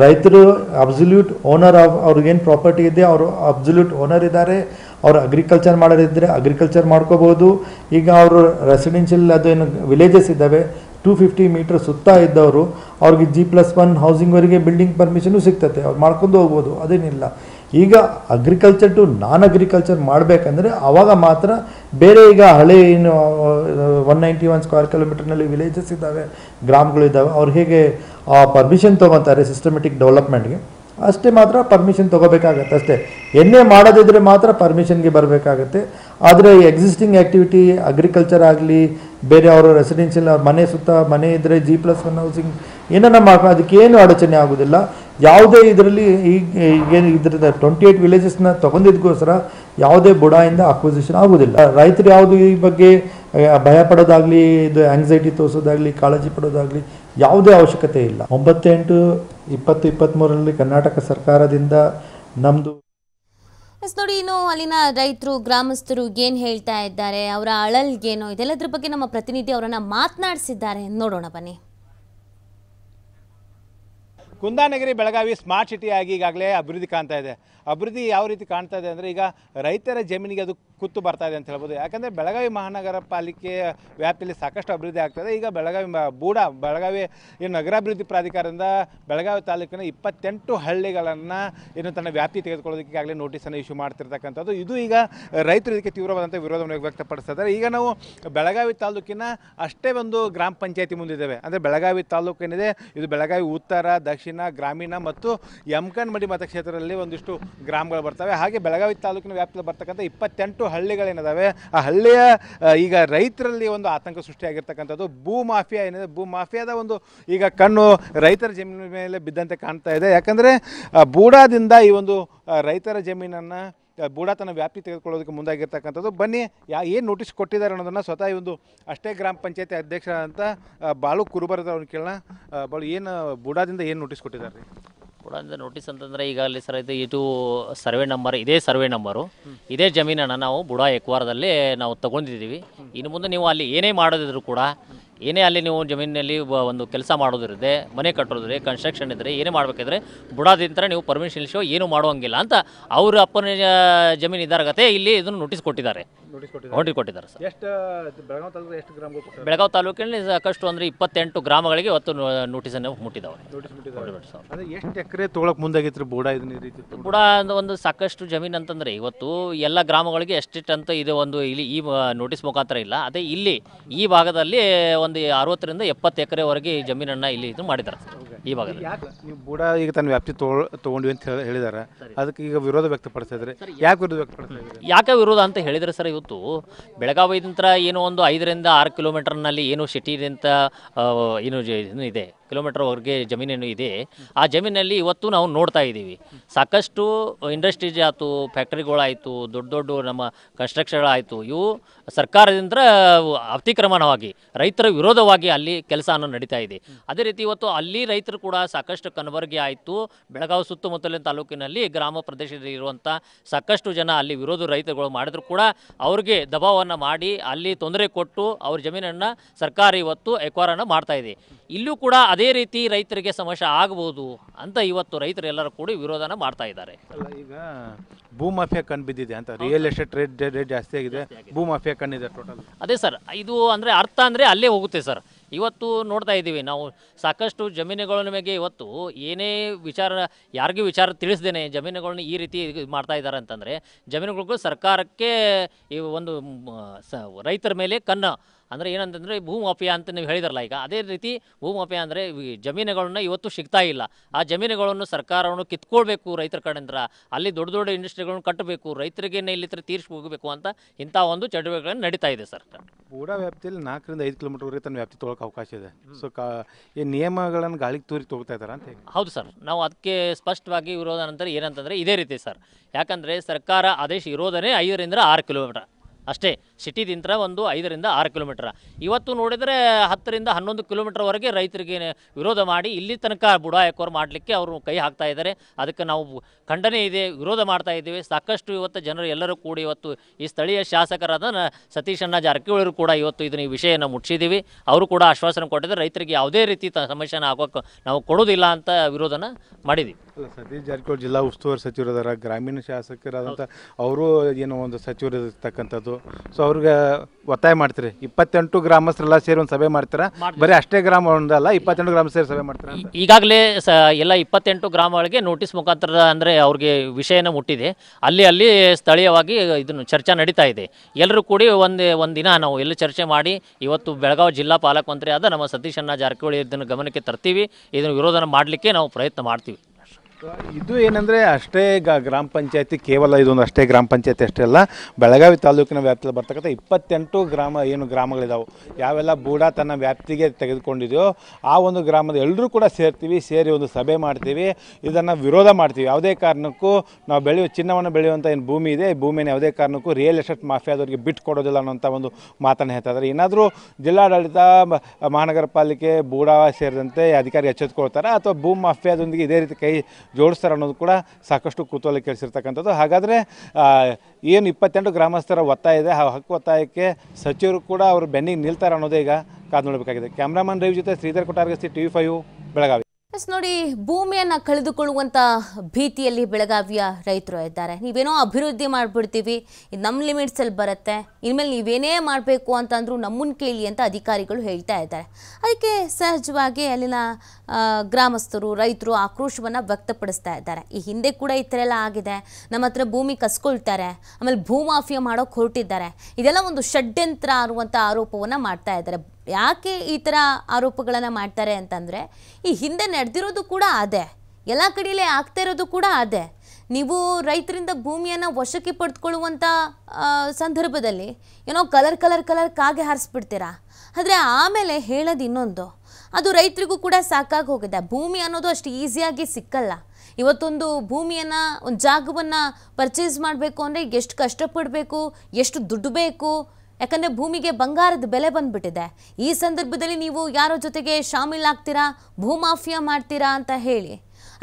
ರೈತರು ಅಬ್ಸಲ್ಯೂಟ್ ಓನರ್ ಅವ್ರಿಗೇನು ಪ್ರಾಪರ್ಟಿ ಇದೆ ಅವರು ಅಬ್ಸಲ್ಯೂಟ್ ಓನರ್ ಇದ್ದಾರೆ ಅವರು ಅಗ್ರಿಕಲ್ಚರ್ ಮಾಡೋದಿದ್ದರೆ ಅಗ್ರಿಕಲ್ಚರ್ ಮಾಡ್ಕೋಬೋದು ಈಗ ಅವರು ರೆಸಿಡೆನ್ಷಿಯಲ್ ಅದು ಏನು ವಿಲೇಜಸ್ ಇದ್ದಾವೆ ಟೂ ಫಿಫ್ಟಿ ಮೀಟರ್ ಸುತ್ತ ಇದ್ದವರು ಅವ್ರಿಗೆ ಜಿ ಪ್ಲಸ್ ಒನ್ ಹೌಸಿಂಗ್ವರೆಗೆ ಬಿಲ್ಡಿಂಗ್ ಪರ್ಮಿಷನು ಸಿಗ್ತದೆ ಅವ್ರು ಮಾಡ್ಕೊಂಡು ಹೋಗ್ಬೋದು ಅದೇನಿಲ್ಲ ಈಗ ಅಗ್ರಿಕಲ್ಚರ್ ಟು ನಾನ್ ಅಗ್ರಿಕಲ್ಚರ್ ಮಾಡಬೇಕಂದ್ರೆ ಆವಾಗ ಮಾತ್ರ ಬೇರೆ ಈಗ ಹಳೆ ಏನು ಒನ್ ನೈಂಟಿ ಒನ್ ಸ್ಕ್ವೇರ್ ಕಿಲೋಮೀಟರ್ನಲ್ಲಿ ವಿಲೇಜಸ್ ಇದ್ದಾವೆ ಇದ್ದಾವೆ ಅವ್ರು ಹೇಗೆ ಆ ಪರ್ಮಿಷನ್ ತೊಗೊತಾರೆ ಸಿಸ್ಟಮೆಟಿಕ್ ಡೆವಲಪ್ಮೆಂಟ್ಗೆ ಅಷ್ಟೇ ಮಾತ್ರ ಪರ್ಮಿಷನ್ ತೊಗೋಬೇಕಾಗತ್ತೆ ಅಷ್ಟೇ ಎನ್ನೇ ಮಾಡೋದಿದ್ರೆ ಮಾತ್ರ ಪರ್ಮಿಷನ್ಗೆ ಬರಬೇಕಾಗತ್ತೆ ಆದರೆ ಎಕ್ಸಿಸ್ಟಿಂಗ್ ಆ್ಯಕ್ಟಿವಿಟಿ ಅಗ್ರಿಕಲ್ಚರ್ ಆಗಲಿ ಬೇರೆ ಅವರು ರೆಸಿಡೆನ್ಷಿಯಲ್ ಮನೆ ಸುತ್ತ ಮನೆ ಇದ್ದರೆ ಜಿ ಪ್ಲಸ್ ಒನ್ ಹೌಸಿಂಗ್ ಏನನ್ನ ಮಾಡ್ಕೊಂಡು ಅದಕ್ಕೇನು ಅಡಚಣೆ ಆಗೋದಿಲ್ಲ ಯಾವುದೇ ಇದರಲ್ಲಿ ಈಗ ಏನು ಇದರ ಟ್ವೆಂಟಿ ಏಯ್ಟ್ ವಿಲೇಜಸ್ನ ತೊಗೊಂಡಿದ್ದಕ್ಕೋಸ್ಕರ ಯಾವುದೇ ಬುಡಾಯಿಂದ ಅಕ್ವಿಸಿಷನ್ ಆಗೋದಿಲ್ಲ ರೈತರು ಯಾವುದು ಈ ಬಗ್ಗೆ ಭಯ ಪಡೋದಾಗಲಿ ಇದು ಆಂಗ್ಸೈಟಿ ತೋರಿಸೋದಾಗಲಿ ಕಾಳಜಿ ಪಡೋದಾಗಲಿ ಯಾವುದೇ ಅವಶ್ಯಕತೆ ಇಲ್ಲ ಒಂಬತ್ತೆಂಟು ಇಪ್ಪತ್ತು ಇಪ್ಪತ್ತ್ಮೂರರಲ್ಲಿ ಕರ್ನಾಟಕ ಸರ್ಕಾರದಿಂದ ನಮ್ಮದು ಎಸ್ ನೋಡಿ ಇನ್ನು ಅಲ್ಲಿನ ರೈತರು ಗ್ರಾಮಸ್ಥರು ಏನು ಹೇಳ್ತಾ ಇದ್ದಾರೆ ಅವರ ಅಳಲ್ಗೇನು ಇದೆಲ್ಲದ್ರ ಬಗ್ಗೆ ನಮ್ಮ ಪ್ರತಿನಿಧಿ ಅವರನ್ನು ಮಾತನಾಡಿಸಿದ್ದಾರೆ ನೋಡೋಣ ಬನ್ನಿ ಕುಂದಾನಗರಿ ಬೆಳಗಾವಿ ಸ್ಮಾರ್ಟ್ ಸಿಟಿಯಾಗಿ ಈಗಾಗಲೇ ಅಭಿವೃದ್ಧಿ ಕಾಣ್ತಾ ಇದೆ ಅಭಿವೃದ್ಧಿ ಯಾವ ರೀತಿ ಕಾಣ್ತಾ ಇದೆ ಅಂದರೆ ಈಗ ರೈತರ ಜಮೀನಿಗೆ ಅದು ಕುತ್ತು ಬರ್ತಾ ಇದೆ ಅಂತ ಹೇಳ್ಬೋದು ಯಾಕಂದರೆ ಬೆಳಗಾವಿ ಮಹಾನಗರ ಪಾಲಿಕೆ ವ್ಯಾಪ್ತಿಯಲ್ಲಿ ಸಾಕಷ್ಟು ಅಭಿವೃದ್ಧಿ ಆಗ್ತದೆ ಈಗ ಬೆಳಗಾವಿ ಬೂಡ ಬೆಳಗಾವಿ ಈ ನಗರಾಭಿವೃದ್ಧಿ ಪ್ರಾಧಿಕಾರದಿಂದ ಬೆಳಗಾವಿ ತಾಲೂಕಿನ ಇಪ್ಪತ್ತೆಂಟು ಹಳ್ಳಿಗಳನ್ನು ಏನು ತನ್ನ ವ್ಯಾಪ್ತಿ ತೆಗೆದುಕೊಳ್ಳೋದಕ್ಕೆ ಈಗಾಗಲೇ ನೋಟಿಸನ್ನು ಇಶ್ಯೂ ಮಾಡ್ತಿರ್ತಕ್ಕಂಥದ್ದು ಇದು ಈಗ ರೈತರು ಇದಕ್ಕೆ ತೀವ್ರವಾದಂಥ ವಿರೋಧವನ್ನು ವ್ಯಕ್ತಪಡಿಸ್ತಾರೆ ಈಗ ನಾವು ಬೆಳಗಾವಿ ತಾಲೂಕಿನ ಅಷ್ಟೇ ಒಂದು ಗ್ರಾಮ ಪಂಚಾಯಿತಿ ಮುಂದಿದ್ದೇವೆ ಅಂದರೆ ಬೆಳಗಾವಿ ತಾಲೂಕು ಏನಿದೆ ಇದು ಬೆಳಗಾವಿ ಉತ್ತರ ದಕ್ಷಿಣ ತಾಲೂಕಿನ ಗ್ರಾಮೀಣ ಮತ್ತು ಯಮಕನ್ಮಡಿ ಮತಕ್ಷೇತ್ರದಲ್ಲಿ ಒಂದಿಷ್ಟು ಗ್ರಾಮಗಳು ಬರ್ತವೆ ಹಾಗೆ ಬೆಳಗಾವಿ ತಾಲೂಕಿನ ವ್ಯಾಪ್ತಿಯಲ್ಲಿ ಬರ್ತಕ್ಕಂಥ ಇಪ್ಪತ್ತೆಂಟು ಹಳ್ಳಿಗಳೇನಿದಾವೆ ಆ ಹಳ್ಳಿಯ ಈಗ ರೈತರಲ್ಲಿ ಒಂದು ಆತಂಕ ಸೃಷ್ಟಿಯಾಗಿರ್ತಕ್ಕಂಥದ್ದು ಭೂ ಮಾಫಿಯಾ ಏನಿದೆ ಭೂ ಮಾಫಿಯಾದ ಒಂದು ಈಗ ಕಣ್ಣು ರೈತರ ಜಮೀನಿನ ಮೇಲೆ ಬಿದ್ದಂತೆ ಕಾಣ್ತಾ ಇದೆ ಯಾಕಂದರೆ ಬೂಡಾದಿಂದ ಈ ಒಂದು ರೈತರ ಜಮೀನನ್ನು ಬೂಡಾತನ ವ್ಯಾಪ್ತಿ ತೆಗೆದುಕೊಳ್ಳೋದಕ್ಕೆ ಮುಂದಾಗಿರ್ತಕ್ಕಂಥದ್ದು ಬನ್ನಿ ಯಾ ಏನು ನೋಟಿಸ್ ಕೊಟ್ಟಿದ್ದಾರೆ ಅನ್ನೋದನ್ನು ಸ್ವತಃ ಈ ಒಂದು ಅಷ್ಟೇ ಗ್ರಾಮ ಪಂಚಾಯತಿ ಅಧ್ಯಕ್ಷ ಅಂತ ಬಾಳು ಕುರುಬರದ ಅವ್ರನ್ನ ಕೇಳೋಣ ಬಾಳು ಏನು ಬೂಡಾದಿಂದ ಏನು ನೋಟಿಸ್ ಕೊಟ್ಟಿದ್ದಾರೆ ರೀ ಬುಡಾದಿಂದ ನೋಟಿಸ್ ಅಂತಂದರೆ ಅಲ್ಲಿ ಸರ್ ಇದು ಇದು ಸರ್ವೆ ನಂಬರ್ ಇದೇ ಸರ್ವೆ ನಂಬರು ಇದೇ ಜಮೀನನ್ನು ನಾವು ಬುಡಾ ಎಕ್ವಾರದಲ್ಲಿ ನಾವು ತಗೊಂಡಿದ್ದೀವಿ ಇನ್ನು ಮುಂದೆ ನೀವು ಅಲ್ಲಿ ಏನೇ ಮಾಡೋದಿದ್ರು ಕೂಡ ಏನೇ ಅಲ್ಲಿ ನೀವು ಜಮೀನಿನಲ್ಲಿ ಒಂದು ಕೆಲಸ ಮಾಡೋದಿರದೆ ಮನೆ ಕಟ್ಟೋದ್ರೆ ಕನ್ಸ್ಟ್ರಕ್ಷನ್ ಇದ್ದರೆ ಏನೇ ಮಾಡಬೇಕಿದ್ರೆ ಬುಡಾದಿಂತರ ನೀವು ಪರ್ಮಿಷನ್ ಇಲ್ಸೋ ಏನೂ ಮಾಡೋಂಗಿಲ್ಲ ಅಂತ ಅವ್ರ ಅಪ್ಪನ ಜಮೀನು ಇದ್ದಾರಗತೆ ಇಲ್ಲಿ ಇದನ್ನು ನೋಟಿಸ್ ಕೊಟ್ಟಿದ್ದಾರೆ ನೋಟಿಸ್ ಕೊಟ್ಟಿದ್ದಾರೆ ನೋಟಿಸ್ ಸರ್ ಎಷ್ಟು ಬೆಳಗಾವಿ ತಾಲೂಕು ಎಷ್ಟು ತಾಲೂಕಿನಲ್ಲಿ ಸಾಕಷ್ಟು ಅಂದ್ರೆ ಇಪ್ಪತ್ತೆಂಟು ಗ್ರಾಮಗಳಿಗೆ ಇವತ್ತು ನೋಟಿಸ್ ಅನ್ನು ಮುಟ್ಟಿದ್ದಾವೆ ನೋಟಿಸ್ ಎಷ್ಟು ಎಕರೆ ತೊಗೊಳಕ್ ಮುಂದಾಗಿತ್ತು ಬೋಡ ಇದನ್ನ ಈ ರೀತಿ ಒಂದು- ಸಾಕಷ್ಟು ಜಮೀನು ಅಂತಂದ್ರೆ ಇವತ್ತು ಎಲ್ಲ ಗ್ರಾಮಗಳಿಗೆ ಎಷ್ಟೆಷ್ಟು ಅಂತ ಇದು ಒಂದು ಇಲ್ಲಿ ಈ ನೋಟಿಸ್ ಮುಖಾಂತರ ಇಲ್ಲ ಅದೇ ಇಲ್ಲಿ ಈ ಭಾಗದಲ್ಲಿ ಒಂದು ಅರವತ್ತರಿಂದ ಎಪ್ಪತ್ತು ಎಕರೆವರೆಗೆ ಜಮೀನನ್ನ ಇಲ್ಲಿ ಇದು ಮಾಡಿದ್ದಾರೆ ಈ ಭಾಗದಲ್ಲಿ ಯಾಕೆ ನೀವು ಈಗ ತನ್ನ ವ್ಯಾಪ್ತಿ ತಗೊಂಡ್ವಿ ಅಂತ ಹೇಳಿ- ಹೇಳಿದಾರೆ ಅದಕ್ಕೆ ಈಗ ವಿರೋಧ ವ್ಯಕ್ತಪಡಿಸಿದ್ರೆ ಯಾಕೆ ವಿರೋಧ ಯಾಕೆ ವಿರೋಧ ಅಂತ ಹೇಳಿದ್ರೆ ಸರ್ ಮತ್ತು ಬೆಳಗಾವಿ ನಂತರ ಏನೋ ಒಂದು ಐದರಿಂದ ಆರು ಕಿಲೋಮೀಟರ್ನಲ್ಲಿ ಏನು ಸಿಟಿಗಿಂತ ಏನು ಇದೆ ಕಿಲೋಮೀಟರ್ವರೆಗೆ ಜಮೀನೇನು ಇದೆ ಆ ಜಮೀನಲ್ಲಿ ಇವತ್ತು ನಾವು ನೋಡ್ತಾ ಇದ್ದೀವಿ ಸಾಕಷ್ಟು ಇಂಡಸ್ಟ್ರೀಸ್ ಆಯಿತು ಫ್ಯಾಕ್ಟ್ರಿಗಳಾಯಿತು ದೊಡ್ಡ ದೊಡ್ಡ ನಮ್ಮ ಕನ್ಸ್ಟ್ರಕ್ಷನ್ಗಳಾಯಿತು ಇವು ಸರ್ಕಾರದಿಂದ ಅತಿಕ್ರಮಣವಾಗಿ ರೈತರ ವಿರೋಧವಾಗಿ ಅಲ್ಲಿ ಕೆಲಸವನ್ನು ನಡೀತಾ ಇದೆ ಅದೇ ರೀತಿ ಇವತ್ತು ಅಲ್ಲಿ ರೈತರು ಕೂಡ ಸಾಕಷ್ಟು ಕನ್ವರ್ಗಿ ಆಯಿತು ಬೆಳಗಾವಿ ಸುತ್ತಮುತ್ತಲಿನ ತಾಲೂಕಿನಲ್ಲಿ ಗ್ರಾಮ ಪ್ರದೇಶದಲ್ಲಿ ಇರುವಂಥ ಸಾಕಷ್ಟು ಜನ ಅಲ್ಲಿ ವಿರೋಧ ರೈತರುಗಳು ಮಾಡಿದ್ರು ಕೂಡ ಅವ್ರಿಗೆ ದಬಾವನ್ನು ಮಾಡಿ ಅಲ್ಲಿ ತೊಂದರೆ ಕೊಟ್ಟು ಅವ್ರ ಜಮೀನನ್ನು ಸರ್ಕಾರ ಇವತ್ತು ಎಕ್ವೈರನ್ನು ಮಾಡ್ತಾ ಇದೆ ಇಲ್ಲೂ ಕೂಡ ಅದೇ ಅದೇ ರೀತಿ ರೈತರಿಗೆ ಸಮಸ್ಯೆ ಆಗ್ಬೋದು ಅಂತ ಇವತ್ತು ರೈತರೆಲ್ಲರೂ ಕೂಡಿ ವಿರೋಧನ ಮಾಡ್ತಾ ಇದ್ದಾರೆ ಅಲ್ಲ ಈಗ ಭೂ ಬಿದ್ದಿದೆ ಅಂತ ರಿಯಲ್ ಎಸ್ಟೇಟ್ ರೇಟ್ ರೇಟ್ ಜಾಸ್ತಿ ಆಗಿದೆ ಭೂ ಕಣ್ಣಿದೆ ಟೋಟಲ್ ಅದೇ ಸರ್ ಇದು ಅಂದರೆ ಅರ್ಥ ಅಂದರೆ ಅಲ್ಲೇ ಹೋಗುತ್ತೆ ಸರ್ ಇವತ್ತು ನೋಡ್ತಾ ಇದ್ದೀವಿ ನಾವು ಸಾಕಷ್ಟು ಜಮೀನುಗಳ ನಿಮಗೆ ಇವತ್ತು ಏನೇ ವಿಚಾರ ಯಾರಿಗೂ ವಿಚಾರ ತಿಳಿಸ್ದೇನೆ ಜಮೀನುಗಳನ್ನ ಈ ರೀತಿ ಮಾಡ್ತಾ ಇದ್ದಾರೆ ಅಂತಂದರೆ ಜಮೀನುಗಳಿಗೂ ಸರ್ಕಾರಕ್ಕೆ ಈ ಒಂದು ರೈತರ ಮೇಲೆ ಕನ್ನ ಅಂದರೆ ಏನಂತಂದರೆ ಭೂಮಾಪಿಯ ಅಂತ ನೀವು ಹೇಳಿದಾರಲ್ಲ ಈಗ ಅದೇ ರೀತಿ ಭೂಮಾಪಿಯ ಅಂದರೆ ಜಮೀನುಗಳನ್ನ ಇವತ್ತು ಸಿಗ್ತಾ ಇಲ್ಲ ಆ ಜಮೀನುಗಳನ್ನು ಸರ್ಕಾರವನ್ನು ಕಿತ್ಕೊಳ್ಬೇಕು ರೈತರ ಕಡೆಯಿಂದ ಅಲ್ಲಿ ದೊಡ್ಡ ದೊಡ್ಡ ಇಂಡಸ್ಟ್ರಿಗಳನ್ನು ಕಟ್ಟಬೇಕು ರೈತರಿಗೆ ಇಲ್ಲಿ ತೀರಿಸಿ ಹೋಗಬೇಕು ಅಂತ ಇಂಥ ಒಂದು ಚಟುವಟಿಕೆಗಳನ್ನು ನಡೀತಾ ಇದೆ ಸರ್ ಬೂಡ ವ್ಯಾಪ್ತಿಯಲ್ಲಿ ನಾಲ್ಕರಿಂದ ಐದು ಕಿಲೋಮೀಟರ್ವರೆಗೆ ತನ್ನ ವ್ಯಾಪ್ತಿ ತೊಗೊಳಕ್ಕೆ ಅವಕಾಶ ಇದೆ ಸೊ ಕಾ ಈ ನಿಯಮಗಳನ್ನು ಗಾಳಿಗೆ ತೂರಿ ತೊಗೊಳ್ತಾ ಇದ್ದಾರೆ ಅಂತ ಹೌದು ಸರ್ ನಾವು ಅದಕ್ಕೆ ಸ್ಪಷ್ಟವಾಗಿ ಇರೋದ ನಂತರ ಏನಂತಂದರೆ ಇದೇ ರೀತಿ ಸರ್ ಯಾಕಂದರೆ ಸರ್ಕಾರ ಆದೇಶ ಇರೋದನ್ನೇ ಐದರಿಂದ ಆರು ಕಿಲೋಮೀಟರ್ ಅಷ್ಟೇ ಸಿಟಿದಿಂತ ಒಂದು ಐದರಿಂದ ಆರು ಕಿಲೋಮೀಟ್ರ್ ಇವತ್ತು ನೋಡಿದರೆ ಹತ್ತರಿಂದ ಹನ್ನೊಂದು ಕಿಲೋಮೀಟ್ರ್ವರೆಗೆ ರೈತರಿಗೆ ವಿರೋಧ ಮಾಡಿ ಇಲ್ಲಿ ತನಕ ಬುಡಾಯಕೋರ್ ಮಾಡಲಿಕ್ಕೆ ಅವರು ಕೈ ಹಾಕ್ತಾ ಇದ್ದಾರೆ ಅದಕ್ಕೆ ನಾವು ಖಂಡನೆ ಇದೆ ವಿರೋಧ ಮಾಡ್ತಾ ಇದ್ದೀವಿ ಸಾಕಷ್ಟು ಇವತ್ತು ಜನರು ಎಲ್ಲರೂ ಕೂಡ ಇವತ್ತು ಈ ಸ್ಥಳೀಯ ಶಾಸಕರಾದ ಅಣ್ಣ ಜಾರಕಿಹೊಳಿರು ಕೂಡ ಇವತ್ತು ಇದನ್ನ ಈ ವಿಷಯನ ಮುಟ್ಟಿಸಿದ್ದೀವಿ ಅವರು ಕೂಡ ಆಶ್ವಾಸನೆ ಕೊಟ್ಟಿದ್ದಾರೆ ರೈತರಿಗೆ ಯಾವುದೇ ರೀತಿ ಸಮಸ್ಯೆನ ಆಗೋಕ್ಕೆ ನಾವು ಕೊಡೋದಿಲ್ಲ ಅಂತ ವಿರೋಧನ ಮಾಡಿದ್ವಿ ಅಲ್ಲ ಸತೀಶ್ ಜಾರಕಿಹೊಳಿ ಜಿಲ್ಲಾ ಉಸ್ತುವಾರಿ ಸಚಿವರಾದ ಗ್ರಾಮೀಣ ಶಾಸಕರಾದಂಥ ಅವರು ಏನೋ ಒಂದು ಸಚಿವರು ಇರ್ತಕ್ಕಂಥದ್ದು ಸೊ ಅವ್ರಿಗೆ ಒತ್ತಾಯ ಮಾಡ್ತೀರಿ ಇಪ್ಪತ್ತೆಂಟು ಗ್ರಾಮಸ್ಥರೆಲ್ಲ ಸೇರಿ ಒಂದು ಸಭೆ ಮಾಡ್ತೀರಾ ಬರೀ ಅಷ್ಟೇ ಗ್ರಾಮ ಒಂದಲ್ಲ ಇಪ್ಪತ್ತೆಂಟು ಗ್ರಾಮ ಸೇರಿ ಸಭೆ ಮಾಡ್ತೀರಾ ಈಗಾಗಲೇ ಸ ಎಲ್ಲ ಇಪ್ಪತ್ತೆಂಟು ಗ್ರಾಮಗಳಿಗೆ ನೋಟಿಸ್ ಮುಖಾಂತರ ಅಂದರೆ ಅವ್ರಿಗೆ ವಿಷಯನ ಮುಟ್ಟಿದೆ ಅಲ್ಲಿ ಅಲ್ಲಿ ಸ್ಥಳೀಯವಾಗಿ ಇದನ್ನು ಚರ್ಚೆ ನಡೀತಾ ಇದೆ ಎಲ್ಲರೂ ಕೂಡಿ ಒಂದು ಒಂದಿನ ನಾವು ಎಲ್ಲ ಚರ್ಚೆ ಮಾಡಿ ಇವತ್ತು ಬೆಳಗಾವಿ ಜಿಲ್ಲಾ ಪಾಲಕ ಮಂತ್ರಿ ಆದ ನಮ್ಮ ಅಣ್ಣ ಜಾರಕಿಹೊಳಿ ಇದನ್ನು ಗಮನಕ್ಕೆ ತರ್ತೀವಿ ಇದನ್ನು ವಿರೋಧನ ಮಾಡಲಿಕ್ಕೆ ನಾವು ಪ್ರಯತ್ನ ಮಾಡ್ತೀವಿ ಇದು ಏನಂದರೆ ಅಷ್ಟೇ ಗ ಗ್ರಾಮ ಪಂಚಾಯತಿ ಕೇವಲ ಇದೊಂದು ಅಷ್ಟೇ ಗ್ರಾಮ ಪಂಚಾಯತಿ ಅಷ್ಟೇ ಅಲ್ಲ ಬೆಳಗಾವಿ ತಾಲೂಕಿನ ವ್ಯಾಪ್ತಿಯಲ್ಲಿ ಬರ್ತಕ್ಕಂಥ ಇಪ್ಪತ್ತೆಂಟು ಗ್ರಾಮ ಏನು ಗ್ರಾಮಗಳಿದಾವೆ ಯಾವೆಲ್ಲ ಬೂಡ ತನ್ನ ವ್ಯಾಪ್ತಿಗೆ ತೆಗೆದುಕೊಂಡಿದೆಯೋ ಆ ಒಂದು ಗ್ರಾಮದ ಎಲ್ಲರೂ ಕೂಡ ಸೇರ್ತೀವಿ ಸೇರಿ ಒಂದು ಸಭೆ ಮಾಡ್ತೀವಿ ಇದನ್ನು ವಿರೋಧ ಮಾಡ್ತೀವಿ ಯಾವುದೇ ಕಾರಣಕ್ಕೂ ನಾವು ಬೆಳೆಯುವ ಚಿನ್ನವನ್ನು ಬೆಳೆಯುವಂಥ ಏನು ಭೂಮಿ ಇದೆ ಈ ಭೂಮಿಯನ್ನು ಯಾವುದೇ ಕಾರಣಕ್ಕೂ ರಿಯಲ್ ಎಸ್ಟೇಟ್ ಮಾಫಿಯಾದವರಿಗೆ ಬಿಟ್ಟು ಕೊಡೋದಿಲ್ಲ ಅನ್ನೋಂಥ ಒಂದು ಮಾತನ್ನು ಹೇಳ್ತಾ ಏನಾದರೂ ಜಿಲ್ಲಾಡಳಿತ ಮಹಾನಗರ ಪಾಲಿಕೆ ಬೂಡ ಸೇರಿದಂತೆ ಅಧಿಕಾರಿ ಎಚ್ಚೆತ್ಕೊಳ್ತಾರೆ ಅಥವಾ ಭೂ ಮಾಫಿಯಾದೊಂದಿಗೆ ಇದೇ ರೀತಿ ಕೈ ಜೋಡಿಸ್ತಾರೆ ಅನ್ನೋದು ಕೂಡ ಸಾಕಷ್ಟು ಕುತೂಹಲ ಕೇಳಿಸಿರ್ತಕ್ಕಂಥದ್ದು ಹಾಗಾದರೆ ಏನು ಇಪ್ಪತ್ತೆಂಟು ಗ್ರಾಮಸ್ಥರ ಒತ್ತಾಯ ಇದೆ ಆ ಹಕ್ಕು ಒತ್ತಾಯಕ್ಕೆ ಸಚಿವರು ಕೂಡ ಅವರು ಬೆನ್ನಿಗೆ ನಿಲ್ತಾರೆ ಅನ್ನೋದೇ ಈಗ ಕಾದು ನೋಡಬೇಕಾಗಿದೆ ಕ್ಯಾಮ್ರಾಮನ್ ರವಿ ಜೊತೆ ಶ್ರೀಧರ್ ಕೊಟ್ಟಾರ್ಗಸ್ತಿ T V five Belagavi yes ನೋಡಿ ಭೂಮಿಯನ್ನು ಕಳೆದುಕೊಳ್ಳುವಂಥ ಭೀತಿಯಲ್ಲಿ ಬೆಳಗಾವಿಯ ರೈತರು ಇದ್ದಾರೆ ನೀವೇನೋ ಅಭಿವೃದ್ಧಿ ಮಾಡಿಬಿಡ್ತೀವಿ ಇದು ನಮ್ಮ ಲಿಮಿಟ್ಸಲ್ಲಿ ಬರುತ್ತೆ ಇನ್ಮೇಲೆ ನೀವೇನೇ ಮಾಡಬೇಕು ಅಂತಂದರೂ ನಮ್ಮನ್ನು ಕೇಳಿ ಅಂತ ಅಧಿಕಾರಿಗಳು ಹೇಳ್ತಾ ಇದ್ದಾರೆ ಅದಕ್ಕೆ ಸಹಜವಾಗಿ ಅಲ್ಲಿನ ಗ್ರಾಮಸ್ಥರು ರೈತರು ಆಕ್ರೋಶವನ್ನು ವ್ಯಕ್ತಪಡಿಸ್ತಾ ಇದ್ದಾರೆ ಈ ಹಿಂದೆ ಕೂಡ ಈ ಥರ ಎಲ್ಲ ಆಗಿದೆ ನಮ್ಮ ಹತ್ರ ಭೂಮಿ ಕಸ್ಕೊಳ್ತಾರೆ ಆಮೇಲೆ ಭೂಮಾಫಿಯಾ ಮಾಡೋಕ್ಕೆ ಹೊರಟಿದ್ದಾರೆ ಇದೆಲ್ಲ ಒಂದು ಷಡ್ಯಂತ್ರ ಅನ್ನುವಂಥ ಆರೋಪವನ್ನು ಮಾಡ್ತಾ ಇದ್ದಾರೆ ಯಾಕೆ ಈ ಥರ ಆರೋಪಗಳನ್ನು ಮಾಡ್ತಾರೆ ಅಂತಂದರೆ ಈ ಹಿಂದೆ ನಡೆದಿರೋದು ಕೂಡ ಅದೇ ಎಲ್ಲ ಕಡೆಯಲ್ಲೇ ಆಗ್ತಾ ಇರೋದು ಕೂಡ ಅದೇ ನೀವು ರೈತರಿಂದ ಭೂಮಿಯನ್ನು ವಶಕ್ಕೆ ಪಡೆದುಕೊಳ್ಳುವಂಥ ಸಂದರ್ಭದಲ್ಲಿ ಏನೋ ಕಲರ್ ಕಲರ್ ಕಲರ್ ಕಾಗೆ ಹಾರಿಸ್ಬಿಡ್ತೀರಾ ಆದರೆ ಆಮೇಲೆ ಹೇಳೋದು ಇನ್ನೊಂದು ಅದು ರೈತರಿಗೂ ಕೂಡ ಸಾಕಾಗಿ ಹೋಗಿದೆ ಭೂಮಿ ಅನ್ನೋದು ಅಷ್ಟು ಈಸಿಯಾಗಿ ಸಿಕ್ಕಲ್ಲ ಇವತ್ತೊಂದು ಭೂಮಿಯನ್ನು ಒಂದು ಜಾಗವನ್ನು ಪರ್ಚೇಸ್ ಮಾಡಬೇಕು ಅಂದರೆ ಎಷ್ಟು ಕಷ್ಟಪಡಬೇಕು ಎಷ್ಟು ದುಡ್ಡು ಬೇಕು ಯಾಕಂದರೆ ಭೂಮಿಗೆ ಬಂಗಾರದ ಬೆಲೆ ಬಂದ್ಬಿಟ್ಟಿದೆ ಈ ಸಂದರ್ಭದಲ್ಲಿ ನೀವು ಯಾರ ಜೊತೆಗೆ ಶಾಮೀಲಾಗ್ತೀರಾ ಭೂಮಾಫಿಯಾ ಮಾಡ್ತೀರಾ ಅಂತ ಹೇಳಿ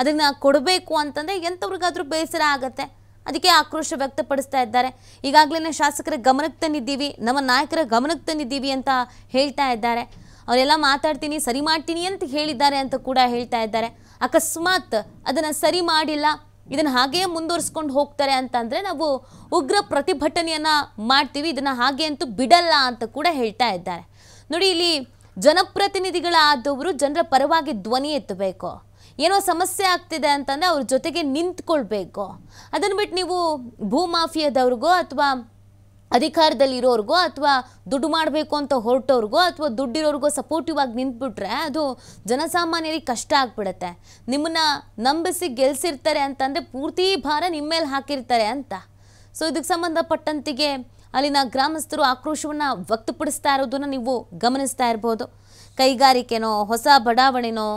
ಅದನ್ನು ಕೊಡಬೇಕು ಅಂತಂದರೆ ಎಂಥವ್ರಿಗಾದರೂ ಬೇಸರ ಆಗುತ್ತೆ ಅದಕ್ಕೆ ಆಕ್ರೋಶ ವ್ಯಕ್ತಪಡಿಸ್ತಾ ಇದ್ದಾರೆ ಈಗಾಗಲೇ ಶಾಸಕರ ಗಮನಕ್ಕೆ ತಂದಿದ್ದೀವಿ ನಮ್ಮ ನಾಯಕರ ಗಮನಕ್ಕೆ ತಂದಿದ್ದೀವಿ ಅಂತ ಹೇಳ್ತಾ ಇದ್ದಾರೆ ಅವರೆಲ್ಲ ಮಾತಾಡ್ತೀನಿ ಸರಿ ಮಾಡ್ತೀನಿ ಅಂತ ಹೇಳಿದ್ದಾರೆ ಅಂತ ಕೂಡ ಹೇಳ್ತಾ ಇದ್ದಾರೆ ಅಕಸ್ಮಾತ್ ಅದನ್ನು ಸರಿ ಮಾಡಿಲ್ಲ ಇದನ್ನು ಹಾಗೆಯೇ ಮುಂದುವರಿಸ್ಕೊಂಡು ಹೋಗ್ತಾರೆ ಅಂತಂದರೆ ನಾವು ಉಗ್ರ ಪ್ರತಿಭಟನೆಯನ್ನು ಮಾಡ್ತೀವಿ ಇದನ್ನು ಹಾಗೆ ಅಂತೂ ಬಿಡಲ್ಲ ಅಂತ ಕೂಡ ಹೇಳ್ತಾ ಇದ್ದಾರೆ ನೋಡಿ ಇಲ್ಲಿ ಜನಪ್ರತಿನಿಧಿಗಳಾದವರು ಜನರ ಪರವಾಗಿ ಧ್ವನಿ ಎತ್ತಬೇಕು ಏನೋ ಸಮಸ್ಯೆ ಆಗ್ತಿದೆ ಅಂತಂದರೆ ಅವ್ರ ಜೊತೆಗೆ ನಿಂತ್ಕೊಳ್ಬೇಕು ಅದನ್ನು ಬಿಟ್ಟು ನೀವು ಭೂಮಾಫಿಯಾದವ್ರಿಗೋ ಅಥವಾ ಅಧಿಕಾರದಲ್ಲಿರೋರ್ಗೋ ಅಥವಾ ದುಡ್ಡು ಮಾಡಬೇಕು ಅಂತ ಹೊರಟೋರ್ಗೋ ಅಥವಾ ದುಡ್ಡಿರೋರ್ಗೋ ಸಪೋರ್ಟಿವ್ ಆಗಿ ನಿಂತ್ಬಿಟ್ರೆ ಅದು ಜನಸಾಮಾನ್ಯರಿಗೆ ಕಷ್ಟ ಆಗ್ಬಿಡುತ್ತೆ ನಿಮ್ಮನ್ನ ನಂಬಿಸಿ ಗೆಲ್ಸಿರ್ತಾರೆ ಅಂತಂದರೆ ಪೂರ್ತಿ ಭಾರ ನಿಮ್ಮ ಮೇಲೆ ಹಾಕಿರ್ತಾರೆ ಅಂತ ಸೊ ಇದಕ್ಕೆ ಸಂಬಂಧಪಟ್ಟಂತಿಗೆ ಅಲ್ಲಿನ ಗ್ರಾಮಸ್ಥರು ಆಕ್ರೋಶವನ್ನು ವ್ಯಕ್ತಪಡಿಸ್ತಾ ಇರೋದನ್ನು ನೀವು ಗಮನಿಸ್ತಾ ಇರ್ಬೋದು ಕೈಗಾರಿಕೆನೋ ಹೊಸ ಬಡಾವಣೆನೋ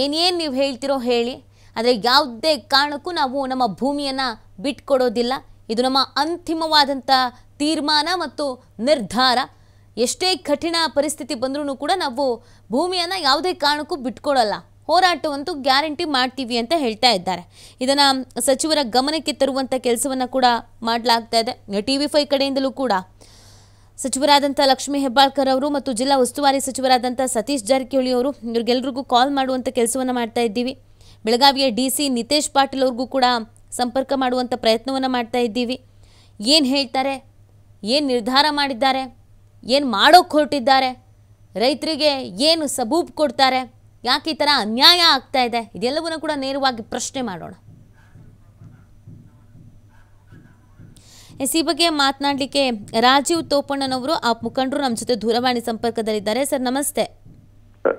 ಏನೇನು ನೀವು ಹೇಳ್ತಿರೋ ಹೇಳಿ ಆದರೆ ಯಾವುದೇ ಕಾರಣಕ್ಕೂ ನಾವು ನಮ್ಮ ಭೂಮಿಯನ್ನು ಬಿಟ್ಕೊಡೋದಿಲ್ಲ ಇದು ನಮ್ಮ ಅಂತಿಮವಾದಂಥ ತೀರ್ಮಾನ ಮತ್ತು ನಿರ್ಧಾರ ಎಷ್ಟೇ ಕಠಿಣ ಪರಿಸ್ಥಿತಿ ಬಂದ್ರೂ ಕೂಡ ನಾವು ಭೂಮಿಯನ್ನು ಯಾವುದೇ ಕಾರಣಕ್ಕೂ ಬಿಟ್ಕೊಡಲ್ಲ ಹೋರಾಟವಂತೂ ಗ್ಯಾರಂಟಿ ಮಾಡ್ತೀವಿ ಅಂತ ಹೇಳ್ತಾ ಇದ್ದಾರೆ ಇದನ್ನು ಸಚಿವರ ಗಮನಕ್ಕೆ ತರುವಂಥ ಕೆಲಸವನ್ನು ಕೂಡ ಮಾಡಲಾಗ್ತಾ ಇದೆ ಟಿ ವಿ ಫೈ ಕಡೆಯಿಂದಲೂ ಕೂಡ ಸಚಿವರಾದಂಥ ಲಕ್ಷ್ಮೀ ಹೆಬ್ಬಾಳ್ಕರ್ ಅವರು ಮತ್ತು ಜಿಲ್ಲಾ ಉಸ್ತುವಾರಿ ಸಚಿವರಾದಂಥ ಸತೀಶ್ ಜಾರಕಿಹೊಳಿ ಅವರು ಇವ್ರಿಗೆಲ್ರಿಗೂ ಕಾಲ್ ಮಾಡುವಂಥ ಕೆಲಸವನ್ನು ಮಾಡ್ತಾ ಇದ್ದೀವಿ ಬೆಳಗಾವಿಯ ಡಿ ಸಿ ನಿತೇಶ್ ಪಾಟೀಲ್ ಅವ್ರಿಗೂ ಕೂಡ ಸಂಪರ್ಕ ಮಾಡುವಂಥ ಪ್ರಯತ್ನವನ್ನು ಮಾಡ್ತಾ ಇದ್ದೀವಿ ಏನು ಹೇಳ್ತಾರೆ ಏನು ನಿರ್ಧಾರ ಮಾಡಿದ್ದಾರೆ ಏನು ಮಾಡೋಕ್ಕೆ ಹೊರಟಿದ್ದಾರೆ ರೈತರಿಗೆ ಏನು ಸಬೂಬ್ ಕೊಡ್ತಾರೆ ಯಾಕೆ ಈ ಥರ ಅನ್ಯಾಯ ಆಗ್ತಾ ಇದೆ ಇದೆಲ್ಲವನ್ನೂ ಕೂಡ ನೇರವಾಗಿ ಪ್ರಶ್ನೆ ಮಾಡೋಣ ಎಸ್ ಈ ಬಗ್ಗೆ ಮಾತನಾಡಲಿಕ್ಕೆ ರಾಜೀವ್ ತೋಪಣ್ಣನವರು ಆ ಮುಖಂಡರು ನಮ್ಮ ಜೊತೆ ದೂರವಾಣಿ ಸಂಪರ್ಕದಲ್ಲಿದ್ದಾರೆ ಸರ್ ನಮಸ್ತೆ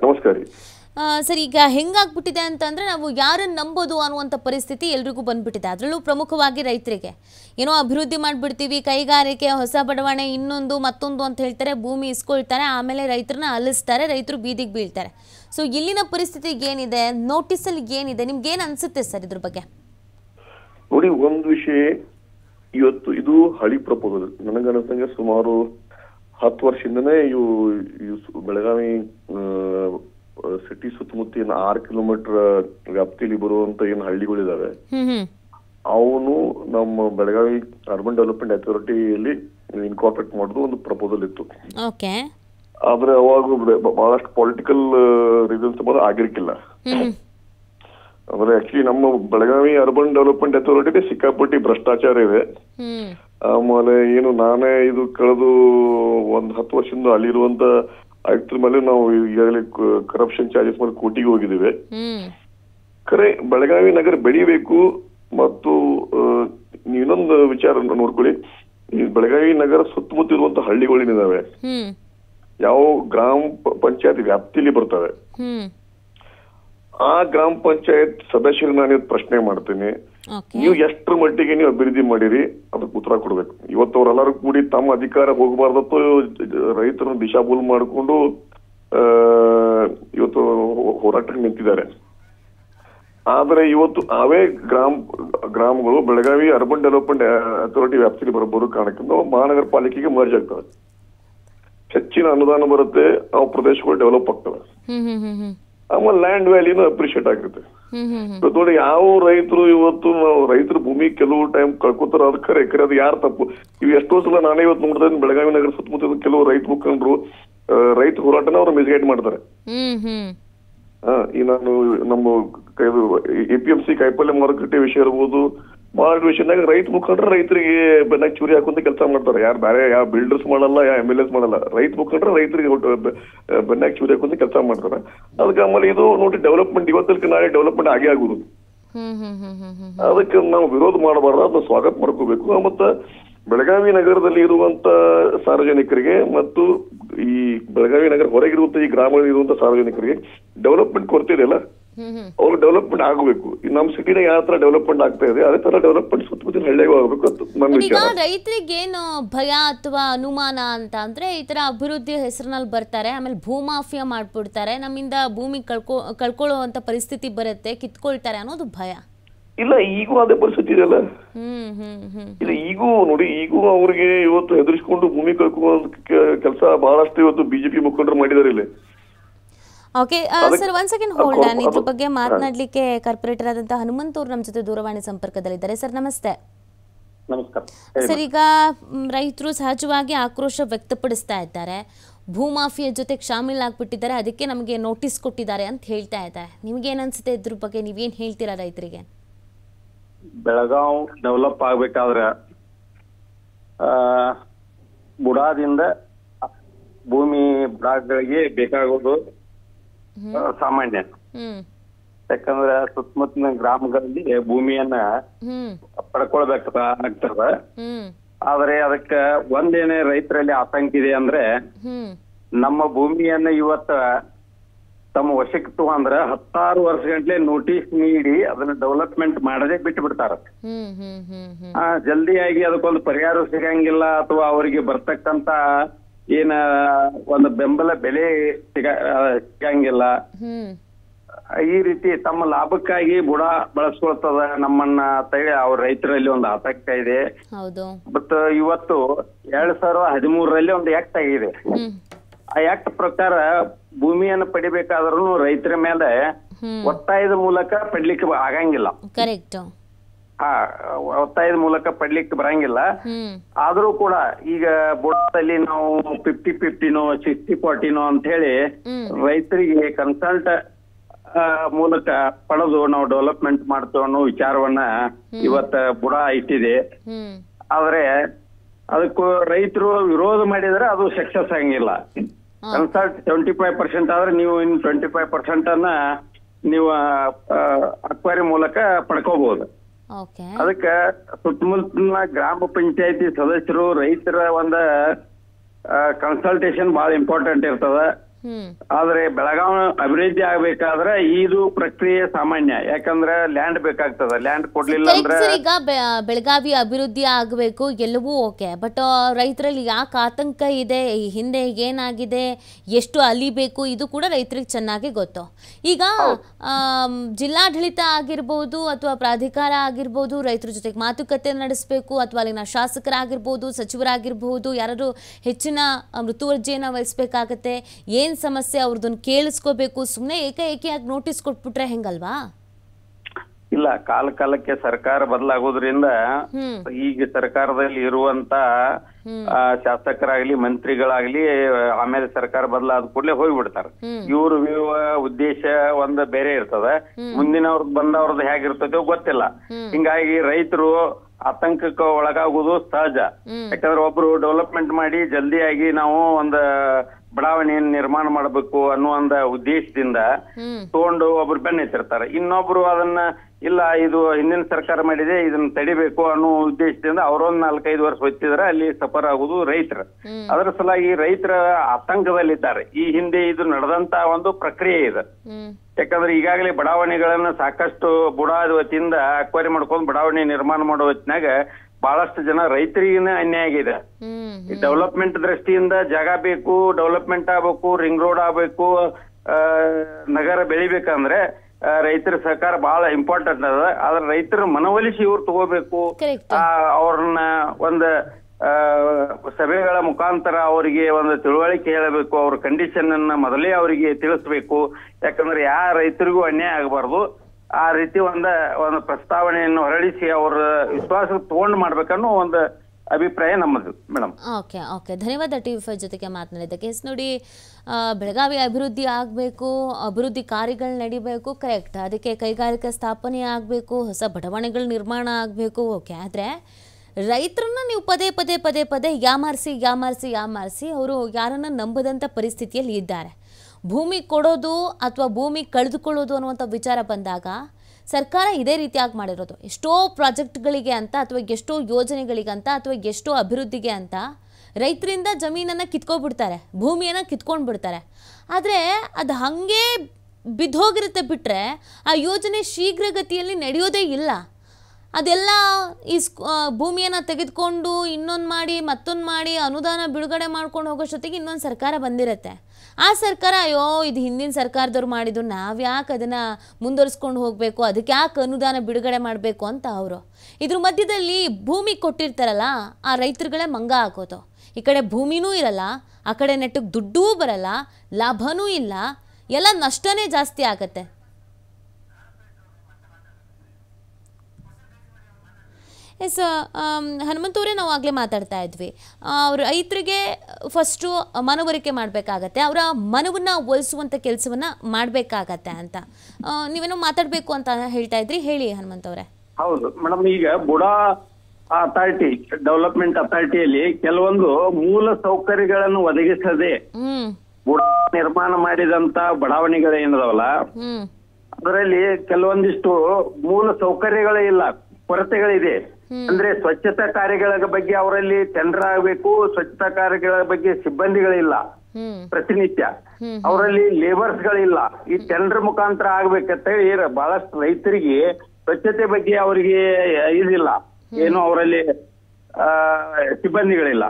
ನಮಸ್ಕಾರ ಸರ್ ಈಗ ಹೆಂಗಾಗ್ಬಿಟ್ಟಿದೆ ಅಂತಂದರೆ ನಾವು ಯಾರನ್ನು ನಂಬೋದು ಅನ್ನುವಂಥ ಪರಿಸ್ಥಿತಿ ಎಲ್ರಿಗೂ ಬಂದ್ಬಿಟ್ಟಿದೆ ಅದರಲ್ಲೂ ಪ್ರಮುಖವಾಗಿ ರೈತರಿಗೆ ಏನೋ ಅಭಿವೃದ್ಧಿ ಮಾಡಿಬಿಡ್ತೀವಿ ಕೈಗಾರಿಕೆ ಹೊಸ ಬಡವಣೆ ಇನ್ನೊಂದು ಮತ್ತೊಂದು ಅಂತ ಹೇಳ್ತಾರೆ ಭೂಮಿ ಇಸ್ಕೊಳ್ತಾರೆ ಆಮೇಲೆ ರೈತರನ್ನ ಅಲಿಸ್ತಾರೆ ರೈತರು ಬೀದಿಗೆ ಬೀಳ್ತಾರೆ ಸೊ ಇಲ್ಲಿನ ಪರಿಸ್ಥಿತಿ ಏನಿದೆ ಅಲ್ಲಿ ಏನಿದೆ ನಿಮ್ಗೇನು ಅನ್ಸುತ್ತೆ ಸರ್ ಇದ್ರ ಬಗ್ಗೆ ನೋಡಿ ಒಂದು ವಿಷಯ ಇವತ್ತು ಇದು ಹಳಿ ಪ್ರಪೋಸಲ್ ನನಗನ್ಸಂಗೆ ಸುಮಾರು ಹತ್ತು ವರ್ಷದಿಂದನೇ ಇವು ಬೆಳಗಾವಿ ಸಿಟಿ ಸುತ್ತಮುತ್ತ ಏನು ಆರ್ ಕಿಲೋಮೀಟರ್ ವ್ಯಾಪ್ತಿಯಲ್ಲಿ ಬರುವಂತ ಏನು ಹಳ್ಳಿಗಳಿದಾವೆ ಅವನು ನಮ್ಮ ಬೆಳಗಾವಿ ಅರ್ಬನ್ ಡೆವಲಪ್ಮೆಂಟ್ ಅಥಾರಿಟಿಯಲ್ಲಿ ಇನ್ಕಾರ್ಪೊರೇಟ್ ಮಾಡೋದು ಒಂದು ಪ್ರಪೋಸಲ್ ಇತ್ತು ಆದ್ರೆ ಅವಾಗ ಬಹಳಷ್ಟು ಪೊಲಿಟಿಕಲ್ ರೀಸನ್ಸ್ ಆಗಿರ್ಕಿಲ್ಲ ಅಂದ್ರೆ ಆಕ್ಚುಲಿ ನಮ್ಮ ಬೆಳಗಾವಿ ಅರ್ಬನ್ ಡೆವಲಪ್ಮೆಂಟ್ ಅಥಾರಿಟಿ ಸಿಕ್ಕಾಪಟ್ಟಿ ಭ್ರಷ್ಟಾಚಾರ ಇದೆ ಆಮೇಲೆ ಏನು ನಾನೇ ಇದು ಕಳೆದು ಒಂದ್ ಹತ್ತು ವರ್ಷದಿಂದ ಅಲ್ಲಿರುವಂತ ಆಕ್ಟರ್ ಮೇಲೆ ನಾವು ಈಗಾಗಲೇ ಕರಪ್ಷನ್ ಚಾರ್ಜಸ್ ಮೇಲೆ ಕೋಟಿಗೆ ಹೋಗಿದ್ದೇವೆ ಖರೆ ಬೆಳಗಾವಿ ನಗರ ಬೆಳಿಬೇಕು ಮತ್ತು ಇನ್ನೊಂದು ವಿಚಾರ ನೋಡ್ಕೊಳ್ಳಿ ಈ ಬೆಳಗಾವಿ ನಗರ ಸುತ್ತಮುತ್ತ ಇರುವಂತ ಹಳ್ಳಿಗಳೇನಿದಾವೆ ಯಾವ ಗ್ರಾಮ ಪಂಚಾಯತ್ ವ್ಯಾಪ್ತಿಯಲ್ಲಿ ಬರ್ತವೆ ಆ ಗ್ರಾಮ ಪಂಚಾಯತ್ ಸದಸ್ಯರು ನಾನು ಪ್ರಶ್ನೆ ಮಾಡ್ತೀನಿ ನೀವು ಎಷ್ಟು ಮಟ್ಟಿಗೆ ನೀವು ಅಭಿವೃದ್ಧಿ ಮಾಡಿರಿ ಅದಕ್ಕೆ ಉತ್ತರ ಕೊಡ್ಬೇಕು ಇವತ್ತು ಅವರೆಲ್ಲರೂ ಕೂಡಿ ತಮ್ಮ ಅಧಿಕಾರ ಹೋಗಬಾರ್ದತ್ತು ರೈತರನ್ನು ದಿಶಾಭೂಲ್ ಮಾಡಿಕೊಂಡು ಇವತ್ತು ಹೋರಾಟಕ್ಕೆ ನಿಂತಿದ್ದಾರೆ ಆದರೆ ಇವತ್ತು ಅವೇ ಗ್ರಾಮ ಗ್ರಾಮಗಳು ಬೆಳಗಾವಿ ಅರ್ಬನ್ ಡೆವಲಪ್ಮೆಂಟ್ ಅಥಾರಿಟಿ ವ್ಯಾಪ್ತಿಗೆ ಬರಬಹುದು ಕಾರಣಕ್ಕಿಂತ ಮಹಾನಗರ ಪಾಲಿಕೆಗೆ ಮರ್ಜ್ ಆಗ್ತವೆ ಹೆಚ್ಚಿನ ಅನುದಾನ ಬರುತ್ತೆ ಆ ಪ್ರದೇಶಗಳು ಡೆವಲಪ್ ಆಗ್ತವೆ ಆಮೇಲೆ ಲ್ಯಾಂಡ್ ವ್ಯಾಲ್ಯೂನು ಅಪ್ರಿಷಿಯೇಟ್ ಆಗುತ್ತೆ ನೋಡಿ ಯಾವ ರೈತರು ಇವತ್ತು ನಾವು ರೈತರ ಭೂಮಿ ಕೆಲವು ಟೈಮ್ ಕಳ್ಕೊತಾರ ಅದ್ ಖರೆ ಖರೆ ಅದು ಯಾರು ತಪ್ಪು ಇವ್ ಎಷ್ಟೋ ಸಲ ನಾನೇ ಇವತ್ತು ನೋಡಿದ್ರೆ ಬೆಳಗಾವಿ ನಗರ ಸುತ್ತಮುತ್ತ ಕೆಲವು ರೈತ ಮುಖಂಡರು ರೈತ ಹೋರಾಟನ ಅವ್ರು ಮಿಸ್ಗೈಡ್ ಮಾಡ್ತಾರೆ ಈ ನಾನು ನಮ್ಮ ಎ ಪಿ ಎಂ ಸಿ ಕಾಯಿಪಲ್ಯ ಮಾರುಕಟ್ಟೆ ವಿಷಯ ಇರ್ಬೋದು ಭಾಳ ವಿಷಯದಾಗ ರೈತ ಮುಖಂಡರು ರೈತರಿಗೆ ಬೆನ್ನಾಗ ಚೂರಿ ಹಾಕೊಂತ ಕೆಲಸ ಮಾಡ್ತಾರೆ ಯಾರು ಬೇರೆ ಯಾವ ಬಿಲ್ಡರ್ಸ್ ಮಾಡಲ್ಲ ಯಾವ ಎಮ್ ಎಲ್ ಎಸ್ ಮಾಡಲ್ಲ ರೈತ ಮುಖಂಡರು ರೈತರಿಗೆ ಬೆನ್ನಾಗ ಚೂರಿ ಹಾಕೊಂತ ಕೆಲಸ ಮಾಡ್ತಾರೆ ಅದಕ್ಕೆ ಆಮೇಲೆ ಇದು ನೋಡಿ ಡೆವಲಪ್ಮೆಂಟ್ ಇವತ್ತಲ್ಕ ನಾಳೆ ಡೆವಲಪ್ಮೆಂಟ್ ಆಗೇ ಆಗುದು ಅದಕ್ಕೆ ನಾವು ವಿರೋಧ ಮಾಡಬಾರ್ದು ಅದನ್ನ ಸ್ವಾಗತ ಮಾಡ್ಕೋಬೇಕು ಮತ್ತ ಬೆಳಗಾವಿ ನಗರದಲ್ಲಿ ಇರುವಂತ ಸಾರ್ವಜನಿಕರಿಗೆ ಮತ್ತು ಈ ಬೆಳಗಾವಿ ನಗರ ಹೊರಗಿರುವಂತ ಈ ಗ್ರಾಮಗಳಲ್ಲಿ ಇರುವಂತ ಸಾರ್ವಜನಿಕರಿಗೆ ಡೆವಲಪ್ಮೆಂಟ್ ಕೊರತೆ ಇದೆಯಲ್ಲ ಅವ್ರು ಡೆವಲಪ್ಮೆಂಟ್ ಆಗಬೇಕು ನಮ್ಮ ಸಿಟಿನ ಯಾವ ತರ ಡೆವಲಪ್ಮೆಂಟ್ ಆಗ್ತಾ ಇದೆ ಅದೇ ತರ ಡೆವಲಪ್ಮೆಂಟ್ ಸುತ್ತಮುತ್ತಲಿನ ಹಳ್ಳಿಗೂ ಆಗಬೇಕು ಅಂತ ನನ್ನ ವಿಚಾರ ರೈತರಿಗೆ ಏನು ಭಯ ಅಥವಾ ಅನುಮಾನ ಅಂತ ಅಂದ್ರೆ ಈ ತರ ಅಭಿವೃದ್ಧಿ ಹೆಸರಿನಲ್ಲಿ ಬರ್ತಾರೆ ಆಮೇಲೆ ಭೂಮಾಫಿಯಾ ಮಾಡ್ಬಿಡ್ತಾರೆ ನಮ್ಮಿಂದ ಭೂಮಿ ಕಳ್ಕೊ ಕಳ್ಕೊಳ್ಳುವಂತ ಪರಿಸ್ಥಿತಿ ಬರುತ್ತೆ ಕಿತ್ಕೊಳ್ತಾರೆ ಅನ್ನೋದು ಭಯ ಇಲ್ಲ ಈಗೂ ಅದೇ ಪರಿಸ್ಥಿತಿ ಹ್ಮ್ ಇಲ್ಲ ಈಗೂ ನೋಡಿ ಈಗೂ ಅವ್ರಿಗೆ ಇವತ್ತು ಹೆದರಿಸಿಕೊಂಡು ಭೂಮಿ ಕಳ್ಕೊಳ್ಳೋ ಕೆಲಸ ಬಹಳಷ್ಟು ಇವತ್ತು ಬಿಜೆಪಿ ಮುಖಂಡರು ಮಾಡಿದಾರೆ ಇಲ್ಲಿ okay sir one second hold ಇದ್ರ ಬಗ್ಗೆ ಮಾತನಾಡಲಿಕ್ಕೆ ಕಾರ್ಪೊರೇಟರ್ ಆದಂತಹ ಹನುಮಂತೂರ್ ಅವರು ನಮ್ಮ ಜೊತೆ ದೂರವಾಣಿ ಸಂಪರ್ಕದಲ್ಲಿದ್ದಾರೆ ಸರ್ ನಮಸ್ತೆ ಸರ್ ಈಗ ರೈತರು ಸಹಜವಾಗಿ ಆಕ್ರೋಶ ವ್ಯಕ್ತಪಡಿಸ್ತಾ ಇದ್ದಾರೆ ಭೂಮಾಫಿಯ ಜೊತೆ ಆಗ್ಬಿಟ್ಟಿದ್ದಾರೆ ಅದಕ್ಕೆ ನಮಗೆ ನೋಟಿಸ್ ಕೊಟ್ಟಿದ್ದಾರೆ ಅಂತ ಹೇಳ್ತಾ ಇದ್ದಾರೆ ನಿಮ್ಗೆ ಏನನ್ಸುತ್ತೆ ಇದ್ರ ಬಗ್ಗೆ ನೀವೇನ್ ಹೇಳ್ತೀರಾ ರೈತರಿಗೆ ಬೆಳಗಾವ್ ಡೆವಲಪ್ ಆಗ್ಬೇಕಾದ್ರೆ ಬುಡಾದಿಂದ ಭೂಮಿ ಬುಡಾಗಳಿಗೆ ಬೇಕಾಗೋದು ಸಾಮಾನ್ಯ ಯಾಕಂದ್ರೆ ಸುತ್ತಮುತ್ತಲಿನ ಗ್ರಾಮಗಳಲ್ಲಿ ಭೂಮಿಯನ್ನ ಪಡ್ಕೊಳ್ಬೇಕ ಆಗ್ತದ ಆದ್ರೆ ಅದಕ್ಕ ಒಂದೇನೆ ರೈತರಲ್ಲಿ ಆತಂಕ ಇದೆ ಅಂದ್ರೆ ನಮ್ಮ ಭೂಮಿಯನ್ನ ಇವತ್ತ ತಮ್ಮ ವಶಕ್ಕೆ ಅಂದ್ರ ಹತ್ತಾರು ವರ್ಷ ಗಂಟ್ಲೆ ನೋಟಿಸ್ ನೀಡಿ ಅದನ್ನ ಡೆವಲಪ್ಮೆಂಟ್ ಮಾಡದೆ ಬಿಟ್ಟು ಬಿಡ್ತಾರ ಜಲ್ದಿಯಾಗಿ ಅದಕ್ಕೊಂದು ಪರಿಹಾರ ಸಿಗಂಗಿಲ್ಲ ಅಥವಾ ಅವರಿಗೆ ಬರ್ತಕ್ಕಂತ ಏನ ಒಂದು ಬೆಂಬಲ ಬೆಲೆ ಸಿಗ ಸಿಗಂಗಿಲ್ಲ ಈ ರೀತಿ ತಮ್ಮ ಲಾಭಕ್ಕಾಗಿ ಬುಡ ಬಳಸ್ಕೊಳ್ತದ ನಮ್ಮನ್ನ ಅಂತ ಅವ್ರ ರೈತರಲ್ಲಿ ಒಂದು ಆತಂಕ ಇದೆ ಬಟ್ ಇವತ್ತು ಎರಡ್ ಸಾವಿರದ ಹದಿಮೂರರಲ್ಲಿ ಒಂದು ಆಕ್ಟ್ ಆಗಿದೆ ಆ ಆಕ್ಟ್ ಪ್ರಕಾರ ಭೂಮಿಯನ್ನು ಪಡಿಬೇಕಾದ್ರೂ ರೈತರ ಮೇಲೆ ಒತ್ತಾಯದ ಮೂಲಕ ಪಡ್ಲಿಕ್ಕೆ ಆಗಂಗಿಲ್ಲ ಹಾ ಒತ್ತಾಯದ ಮೂಲಕ ಪಡ್ಲಿಕ್ಕೆ ಬರಂಗಿಲ್ಲ ಆದ್ರೂ ಕೂಡ ಈಗ ಬುಡದಲ್ಲಿ ನಾವು ಫಿಫ್ಟಿ ಫಿಫ್ಟಿನೋ ಸಿಕ್ಸ್ಟಿ ಫೋರ್ಟಿನೋ ಅಂತ ಹೇಳಿ ರೈತರಿಗೆ ಕನ್ಸಲ್ಟ್ ಮೂಲಕ ಪಡೆದು ನಾವು ಡೆವಲಪ್ಮೆಂಟ್ ಮಾಡ್ತೇವೆ ಅನ್ನೋ ವಿಚಾರವನ್ನ ಇವತ್ತ ಬುಡ ಇಟ್ಟಿದೆ ಆದ್ರೆ ಅದಕ್ಕೂ ರೈತರು ವಿರೋಧ ಮಾಡಿದ್ರೆ ಅದು ಸಕ್ಸಸ್ ಆಗಂಗಿಲ್ಲ ಕನ್ಸಲ್ಟ್ ಟ್ವೆಂಟಿ ಫೈವ್ ಪರ್ಸೆಂಟ್ ಆದ್ರೆ ನೀವು ಇನ್ ಟ್ವೆಂಟಿ ಫೈವ್ ಪರ್ಸೆಂಟ್ ಅನ್ನ ನೀವು ಅಕ್ವೈರಿ ಮೂಲಕ ಪಡ್ಕೋಬಹುದು ಅದಕ್ಕ ಸುತ್ತಮುತ್ತಲಿನ ಗ್ರಾಮ ಪಂಚಾಯತಿ ಸದಸ್ಯರು ರೈತರ ಒಂದ ಕನ್ಸಲ್ಟೇಷನ್ ಬಹಳ ಇಂಪಾರ್ಟೆಂಟ್ ಇರ್ತದ ಆದ್ರೆ ಬೆಳಗಾವಿ ಅಭಿವೃದ್ಧಿ ಆಗ್ಬೇಕಾದ್ರೆ ಇದು ಪ್ರಕ್ರಿಯೆ ಸಾಮಾನ್ಯ ಯಾಕಂದ್ರೆ ಲ್ಯಾಂಡ್ ಬೇಕಾಗ್ತದ ಲ್ಯಾಂಡ್ ಕೊಡ್ಲಿಲ್ಲ ಅಂದ್ರೆ ಈಗ ಬೆಳಗಾವಿ ಅಭಿವೃದ್ಧಿ ಆಗ್ಬೇಕು ಎಲ್ಲವೂ ಓಕೆ ಬಟ್ ರೈತರಲ್ಲಿ ಯಾಕೆ ಆತಂಕ ಇದೆ ಹಿಂದೆ ಏನಾಗಿದೆ ಎಷ್ಟು ಅಲಿಬೇಕು ಇದು ಕೂಡ ರೈತರಿಗೆ ಚೆನ್ನಾಗಿ ಗೊತ್ತು ಈಗ ಜಿಲ್ಲಾಡಳಿತ ಆಗಿರ್ಬೋದು ಅಥವಾ ಪ್ರಾಧಿಕಾರ ಆಗಿರ್ಬೋದು ರೈತರ ಜೊತೆಗೆ ಮಾತುಕತೆ ನಡೆಸಬೇಕು ಅಥವಾ ಅಲ್ಲಿನ ಶಾಸಕರಾಗಿರ್ಬೋದು ಸಚಿವರಾಗಿರ್ಬೋದು ಯಾರು ಹೆಚ್ಚಿನ ಮೃತುವರ್ಜಿಯನ್ನು ವಹಿಸ್ಬೇಕಾಗತ್ತೆ ಏನ್ ಏನ್ ಸಮಸ್ಯೆ ಅವ್ರದನ್ನ ಕೇಳಿಸ್ಕೋಬೇಕು ಸುಮ್ಮನೆ ಏಕಾಏಕಿಯಾಗಿ ನೋಟಿಸ್ ಕೊಟ್ಬಿಟ್ರೆ ಹೆಂಗಲ್ವಾ ಇಲ್ಲ ಕಾಲ ಕಾಲಕ್ಕೆ ಸರ್ಕಾರ ಬದಲಾಗೋದ್ರಿಂದ ಈಗ ಸರ್ಕಾರದಲ್ಲಿ ಇರುವಂತ ಶಾಸಕರಾಗ್ಲಿ ಮಂತ್ರಿಗಳಾಗ್ಲಿ ಆಮೇಲೆ ಸರ್ಕಾರ ಬದಲಾದ ಕೂಡಲೇ ಹೋಗ್ಬಿಡ್ತಾರೆ ಇವ್ರ ಉದ್ದೇಶ ಒಂದ್ ಬೇರೆ ಇರ್ತದ ಮುಂದಿನವ್ರದ್ ಬಂದವ್ರದ್ ಹೇಗಿರ್ತದೆ ಗೊತ್ತಿಲ್ಲ ಹಿಂಗಾಗಿ ರೈತರು ಆತಂಕಕ್ಕೆ ಒಳಗಾಗುವುದು ಸಹಜ ಯಾಕಂದ್ರೆ ಒಬ್ರು ಡೆವಲಪ್ಮೆಂಟ್ ಮಾಡಿ ಜಲ್ದಿಯಾಗಿ ನಾವು ಒಂದ್ ಬಡಾವಣೆಯನ್ನು ನಿರ್ಮಾಣ ಮಾಡಬೇಕು ಅನ್ನುವಂತ ಉದ್ದೇಶದಿಂದ ತಗೊಂಡು ಒಬ್ರು ಬೆನ್ನೆತ್ತಿರ್ತಾರೆ ಇನ್ನೊಬ್ರು ಅದನ್ನ ಇಲ್ಲ ಇದು ಹಿಂದಿನ ಸರ್ಕಾರ ಮಾಡಿದೆ ಇದನ್ನ ತಡಿಬೇಕು ಅನ್ನೋ ಉದ್ದೇಶದಿಂದ ಅವರೊಂದ್ ನಾಲ್ಕೈದು ವರ್ಷ ಹೊತ್ತಿದ್ರೆ ಅಲ್ಲಿ ಸಫರ್ ಆಗುದು ರೈತರ ಅದರ ಸಲಾಗಿ ರೈತರ ಆತಂಕದಲ್ಲಿದ್ದಾರೆ ಈ ಹಿಂದೆ ಇದು ನಡೆದಂತ ಒಂದು ಪ್ರಕ್ರಿಯೆ ಇದೆ ಯಾಕಂದ್ರೆ ಈಗಾಗಲೇ ಬಡಾವಣೆಗಳನ್ನ ಸಾಕಷ್ಟು ಬುಡಾದ ವತಿಯಿಂದ ಅಕ್ವರಿ ಮಾಡ್ಕೊಂಡು ಬಡಾವಣೆ ನಿರ್ಮಾಣ ಮಾಡೋ ಹೊತ್ತಿನಾಗ ಬಹಳಷ್ಟು ಜನ ರೈತರಿಗೆ ಅನ್ಯಾಯ ಆಗಿದೆ ಡೆವಲಪ್ಮೆಂಟ್ ದೃಷ್ಟಿಯಿಂದ ಜಾಗ ಬೇಕು ಡೆವಲಪ್ಮೆಂಟ್ ಆಗ್ಬೇಕು ರಿಂಗ್ ರೋಡ್ ಆಗ್ಬೇಕು ನಗರ ಬೆಳಿಬೇಕಂದ್ರೆ ರೈತರ ಸಹಕಾರ ಬಹಳ ಇಂಪಾರ್ಟೆಂಟ್ ಅದ ಆದ್ರೆ ರೈತರ ಮನವೊಲಿಸಿ ಇವ್ರು ತಗೋಬೇಕು ಅವ್ರನ್ನ ಒಂದು ಸಭೆಗಳ ಮುಖಾಂತರ ಅವರಿಗೆ ಒಂದು ತಿಳುವಳಿಕೆ ಹೇಳಬೇಕು ಅವ್ರ ಕಂಡೀಷನ್ ಅನ್ನ ಮೊದಲೇ ಅವರಿಗೆ ತಿಳಿಸ್ಬೇಕು ಯಾಕಂದ್ರೆ ಯಾವ ರೈತರಿಗೂ ಅನ್ಯಾಯ ಆಗಬಾರ್ದು ಆ ರೀತಿ ಒಂದ ಒಂದು ಪ್ರಸ್ತಾವನೆಯನ್ನು ಹೊರಡಿಸಿ ಅವ್ರ ವಿಶ್ವಾಸ ತಗೊಂಡು ಮಾಡ್ಬೇಕನ್ನೋ ಒಂದು ಅಭಿಪ್ರಾಯ ನಮ್ಮದು ಮೇಡಮ್ ಓಕೆ ಓಕೆ ಧನ್ಯವಾದ ಟಿ ಫೈವ್ ಜೊತೆಗೆ ಮಾತನಾಡಿದ್ದಕ್ಕೆ ಎಸ್ ನೋಡಿ ಬೆಳಗಾವಿ ಅಭಿವೃದ್ಧಿ ಆಗಬೇಕು ಅಭಿವೃದ್ಧಿ ಕಾರ್ಯಗಳು ನಡಿಬೇಕು ಕರೆಕ್ಟ್ ಅದಕ್ಕೆ ಕೈಗಾರಿಕಾ ಸ್ಥಾಪನೆ ಆಗಬೇಕು ಹೊಸ ಬಡಾವಣೆಗಳು ನಿರ್ಮಾಣ ಆಗಬೇಕು ಓಕೆ ಆದರೆ ರೈತರನ್ನ ನೀವು ಪದೇ ಪದೇ ಪದೇ ಪದೇ ಯಾಮಾರಿಸಿ ಯಾಮಾರಿಸಿ ಯಾಮಾರಿಸಿ ಅವರು ಯಾರನ್ನ ನಂಬದಂಥ ಪರಿಸ್ಥಿತಿಯಲ್ಲಿ ಇದ್ದಾರೆ ಭೂಮಿ ಕೊಡೋದು ಅಥವಾ ಭೂಮಿ ಕಳೆದುಕೊಳ್ಳೋದು ಅನ್ನುವಂಥ ವಿಚಾರ ಬಂದಾಗ ಸರ್ಕಾರ ಇದೇ ರೀತಿಯಾಗಿ ಮಾಡಿರೋದು ಎಷ್ಟೋ ಪ್ರಾಜೆಕ್ಟ್ಗಳಿಗೆ ಅಂತ ಅಥವಾ ಎಷ್ಟೋ ಯೋಜನೆಗಳಿಗಂತ ಅಥವಾ ಎಷ್ಟೋ ಅಭಿವೃದ್ಧಿಗೆ ಅಂತ ರೈತರಿಂದ ಜಮೀನನ್ನು ಕಿತ್ಕೊಬಿಡ್ತಾರೆ ಭೂಮಿಯನ್ನು ಕಿತ್ಕೊಂಡು ಬಿಡ್ತಾರೆ ಆದರೆ ಅದು ಹಾಗೆ ಬಿದ್ದೋಗಿರುತ್ತೆ ಬಿಟ್ಟರೆ ಆ ಯೋಜನೆ ಶೀಘ್ರಗತಿಯಲ್ಲಿ ನಡೆಯೋದೇ ಇಲ್ಲ ಅದೆಲ್ಲ ಈ ಭೂಮಿಯನ್ನು ತೆಗೆದುಕೊಂಡು ಇನ್ನೊಂದು ಮಾಡಿ ಮತ್ತೊಂದು ಮಾಡಿ ಅನುದಾನ ಬಿಡುಗಡೆ ಮಾಡ್ಕೊಂಡು ಹೋಗೋಷ್ಟೊತ್ತಿಗೆ ಇನ್ನೊಂದು ಸರ್ಕಾರ ಬಂದಿರುತ್ತೆ ಆ ಸರ್ಕಾರ ಅಯ್ಯೋ ಇದು ಹಿಂದಿನ ಸರ್ಕಾರದವ್ರು ಮಾಡಿದ್ರು ನಾವು ಯಾಕೆ ಅದನ್ನು ಮುಂದುವರಿಸ್ಕೊಂಡು ಹೋಗಬೇಕು ಅದಕ್ಕೆ ಯಾಕೆ ಅನುದಾನ ಬಿಡುಗಡೆ ಮಾಡಬೇಕು ಅಂತ ಅವರು ಇದ್ರ ಮಧ್ಯದಲ್ಲಿ ಭೂಮಿ ಕೊಟ್ಟಿರ್ತಾರಲ್ಲ ಆ ರೈತರುಗಳೇ ಮಂಗ ಹಾಕೋದು ಈ ಕಡೆ ಭೂಮಿನೂ ಇರಲ್ಲ ಆ ಕಡೆ ನೆಟ್ಟಗೆ ದುಡ್ಡೂ ಬರಲ್ಲ ಲಾಭನೂ ಇಲ್ಲ ಎಲ್ಲ ನಷ್ಟನೇ ಜಾಸ್ತಿ ಆಗತ್ತೆ ಎಸ್ ಹನುಮಂತವರೇ um, ನಾವು ಆಗಲೇ ಮಾತಾಡ್ತಾ ಇದ್ವಿ ಅವ್ರ ರೈತರಿಗೆ ಫಸ್ಟು ಮನವರಿಕೆ ಮಾಡಬೇಕಾಗತ್ತೆ ಅವರ ಮನವನ್ನು ಒಲಿಸುವಂಥ ಕೆಲಸವನ್ನು ಮಾಡಬೇಕಾಗತ್ತೆ ಅಂತ ನೀವೇನೋ ಮಾತಾಡಬೇಕು ಅಂತ ಹೇಳ್ತಾ ಇದ್ರಿ ಹೇಳಿ ಹನುಮಂತವ್ರೆ ಹೌದು ಮೇಡಮ್ ಈಗ ಬುಡಾ ಅಥಾರಿಟಿ ಡೆವಲಪ್ಮೆಂಟ್ ಅಥಾರಿಟಿಯಲ್ಲಿ ಕೆಲವೊಂದು ಮೂಲ ಸೌಕರ್ಯಗಳನ್ನು ಒದಗಿಸದೆ ಬುಡ ನಿರ್ಮಾಣ ಮಾಡಿದಂತ ಬಡಾವಣೆಗಳೇನಿದಾವಲ್ಲ ಅದರಲ್ಲಿ ಕೆಲವೊಂದಿಷ್ಟು ಮೂಲ ಸೌಕರ್ಯಗಳೇ ಇಲ್ಲ ಕೊರತೆಗಳಿದೆ ಅಂದ್ರೆ ಸ್ವಚ್ಛತಾ ಕಾರ್ಯಗಳ ಬಗ್ಗೆ ಅವರಲ್ಲಿ ಟೆಂಡರ್ ಆಗ್ಬೇಕು ಸ್ವಚ್ಛತಾ ಕಾರ್ಯಗಳ ಬಗ್ಗೆ ಸಿಬ್ಬಂದಿಗಳಿಲ್ಲ ಪ್ರತಿನಿತ್ಯ ಅವರಲ್ಲಿ ಲೇಬರ್ಸ್ ಗಳಿಲ್ಲ ಈ ಟೆಂಡರ್ ಮುಖಾಂತರ ಆಗ್ಬೇಕಂತ ಹೇಳಿ ಬಹಳಷ್ಟು ರೈತರಿಗೆ ಸ್ವಚ್ಛತೆ ಬಗ್ಗೆ ಅವರಿಗೆ ಇದಿಲ್ಲ ಏನು ಅವರಲ್ಲಿ ಸಿಬ್ಬಂದಿಗಳಿಲ್ಲ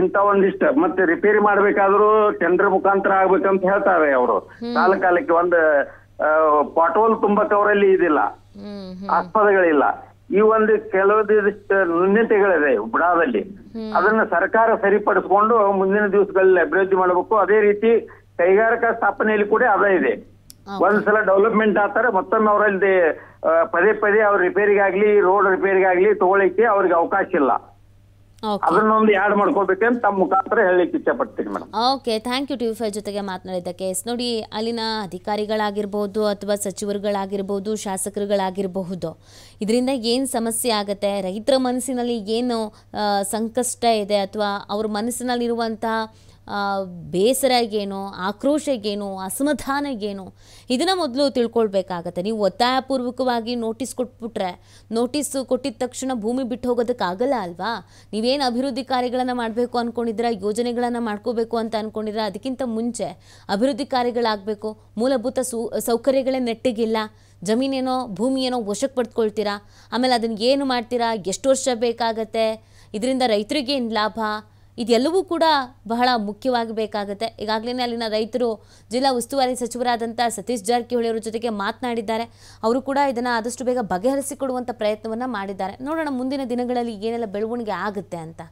ಇಂತ ಒಂದಿಷ್ಟ ಮತ್ತೆ ರಿಪೇರಿ ಮಾಡ್ಬೇಕಾದ್ರೂ ಟೆಂಡರ್ ಮುಖಾಂತರ ಆಗ್ಬೇಕಂತ ಹೇಳ್ತಾರೆ ಅವರು ಕಾಲ ಕಾಲಕ್ಕೆ ಒಂದು ಪಾಟೋಲ್ ತುಂಬಕ್ಕೆ ಅವರಲ್ಲಿ ಇದಿಲ್ಲ ಆಸ್ಪದಗಳಿಲ್ಲ ಈ ಒಂದು ಕೆಲವೊಂದಿಷ್ಟು ನ್ಯೂನತೆಗಳಿದೆ ಬುಡಾದಲ್ಲಿ ಅದನ್ನ ಸರ್ಕಾರ ಸರಿಪಡಿಸಿಕೊಂಡು ಮುಂದಿನ ದಿವಸಗಳಲ್ಲಿ ಅಭಿವೃದ್ಧಿ ಮಾಡಬೇಕು ಅದೇ ರೀತಿ ಕೈಗಾರಿಕಾ ಸ್ಥಾಪನೆಯಲ್ಲಿ ಕೂಡ ಅದ ಇದೆ ಒಂದ್ಸಲ ಡೆವಲಪ್ಮೆಂಟ್ ಆಗ್ತಾರೆ ಮತ್ತೊಮ್ಮೆ ಅವರಲ್ಲಿ ಪದೇ ಪದೇ ಅವ್ರ ರಿಪೇರಿಗಾಗ್ಲಿ ರೋಡ್ ರಿಪೇರಿಗಾಗ್ಲಿ ತಗೊಳ್ಳಿಕ್ಕೆ ಅವ್ರಿಗೆ ಅವಕಾಶ ಇಲ್ಲ ಓಕೆ ಥ್ಯಾಂಕ್ ಯು ಜೊತೆಗೆ ಮಾತನಾಡಿದ್ದಕ್ಕೆ ನೋಡಿ ಅಲ್ಲಿನ ಅಧಿಕಾರಿಗಳಾಗಿರ್ಬಹುದು ಅಥವಾ ಸಚಿವರುಗಳಾಗಿರ್ಬೋದು ಶಾಸಕರುಗಳಾಗಿರ್ಬಹುದು ಇದರಿಂದ ಏನ್ ಸಮಸ್ಯೆ ಆಗುತ್ತೆ ರೈತರ ಮನಸ್ಸಿನಲ್ಲಿ ಏನು ಸಂಕಷ್ಟ ಇದೆ ಅಥವಾ ಅವ್ರ ಮನಸ್ಸಿನಲ್ಲಿರುವಂತಹ ಬೇಸರಗೇನು ಆಕ್ರೋಶಗೇನು ಅಸಮಾಧಾನಗೇನು ಇದನ್ನು ಮೊದಲು ತಿಳ್ಕೊಳ್ಬೇಕಾಗತ್ತೆ ನೀವು ಒತ್ತಾಯಪೂರ್ವಕವಾಗಿ ನೋಟಿಸ್ ಕೊಟ್ಬಿಟ್ರೆ ನೋಟಿಸ್ ಕೊಟ್ಟಿದ ತಕ್ಷಣ ಭೂಮಿ ಬಿಟ್ಟು ಹೋಗೋದಕ್ಕಾಗಲ್ಲ ಅಲ್ವಾ ನೀವೇನು ಅಭಿವೃದ್ಧಿ ಕಾರ್ಯಗಳನ್ನು ಮಾಡಬೇಕು ಅಂದ್ಕೊಂಡಿದ್ದೀರಾ ಯೋಜನೆಗಳನ್ನು ಮಾಡ್ಕೋಬೇಕು ಅಂತ ಅಂದ್ಕೊಂಡಿದ್ರೆ ಅದಕ್ಕಿಂತ ಮುಂಚೆ ಅಭಿವೃದ್ಧಿ ಕಾರ್ಯಗಳಾಗಬೇಕು ಮೂಲಭೂತ ಸು ಸೌಕರ್ಯಗಳೇ ನೆಟ್ಟಿಗಿಲ್ಲ ಜಮೀನೇನೋ ಭೂಮಿಯೇನೋ ವಶಕ್ಕೆ ಪಡ್ಕೊಳ್ತೀರಾ ಆಮೇಲೆ ಅದನ್ನು ಏನು ಮಾಡ್ತೀರಾ ಎಷ್ಟು ವರ್ಷ ಬೇಕಾಗತ್ತೆ ಇದರಿಂದ ರೈತರಿಗೇನು ಲಾಭ ಇದೆಲ್ಲವೂ ಕೂಡ ಬಹಳ ಬೇಕಾಗುತ್ತೆ ಈಗಾಗಲೇ ಅಲ್ಲಿನ ರೈತರು ಜಿಲ್ಲಾ ಉಸ್ತುವಾರಿ ಸಚಿವರಾದಂಥ ಸತೀಶ್ ಜಾರಕಿಹೊಳಿ ಅವರ ಜೊತೆಗೆ ಮಾತನಾಡಿದ್ದಾರೆ ಅವರು ಕೂಡ ಇದನ್ನು ಆದಷ್ಟು ಬೇಗ ಬಗೆಹರಿಸಿಕೊಡುವಂಥ ಪ್ರಯತ್ನವನ್ನು ಮಾಡಿದ್ದಾರೆ ನೋಡೋಣ ಮುಂದಿನ ದಿನಗಳಲ್ಲಿ ಏನೆಲ್ಲ ಬೆಳವಣಿಗೆ ಆಗುತ್ತೆ ಅಂತ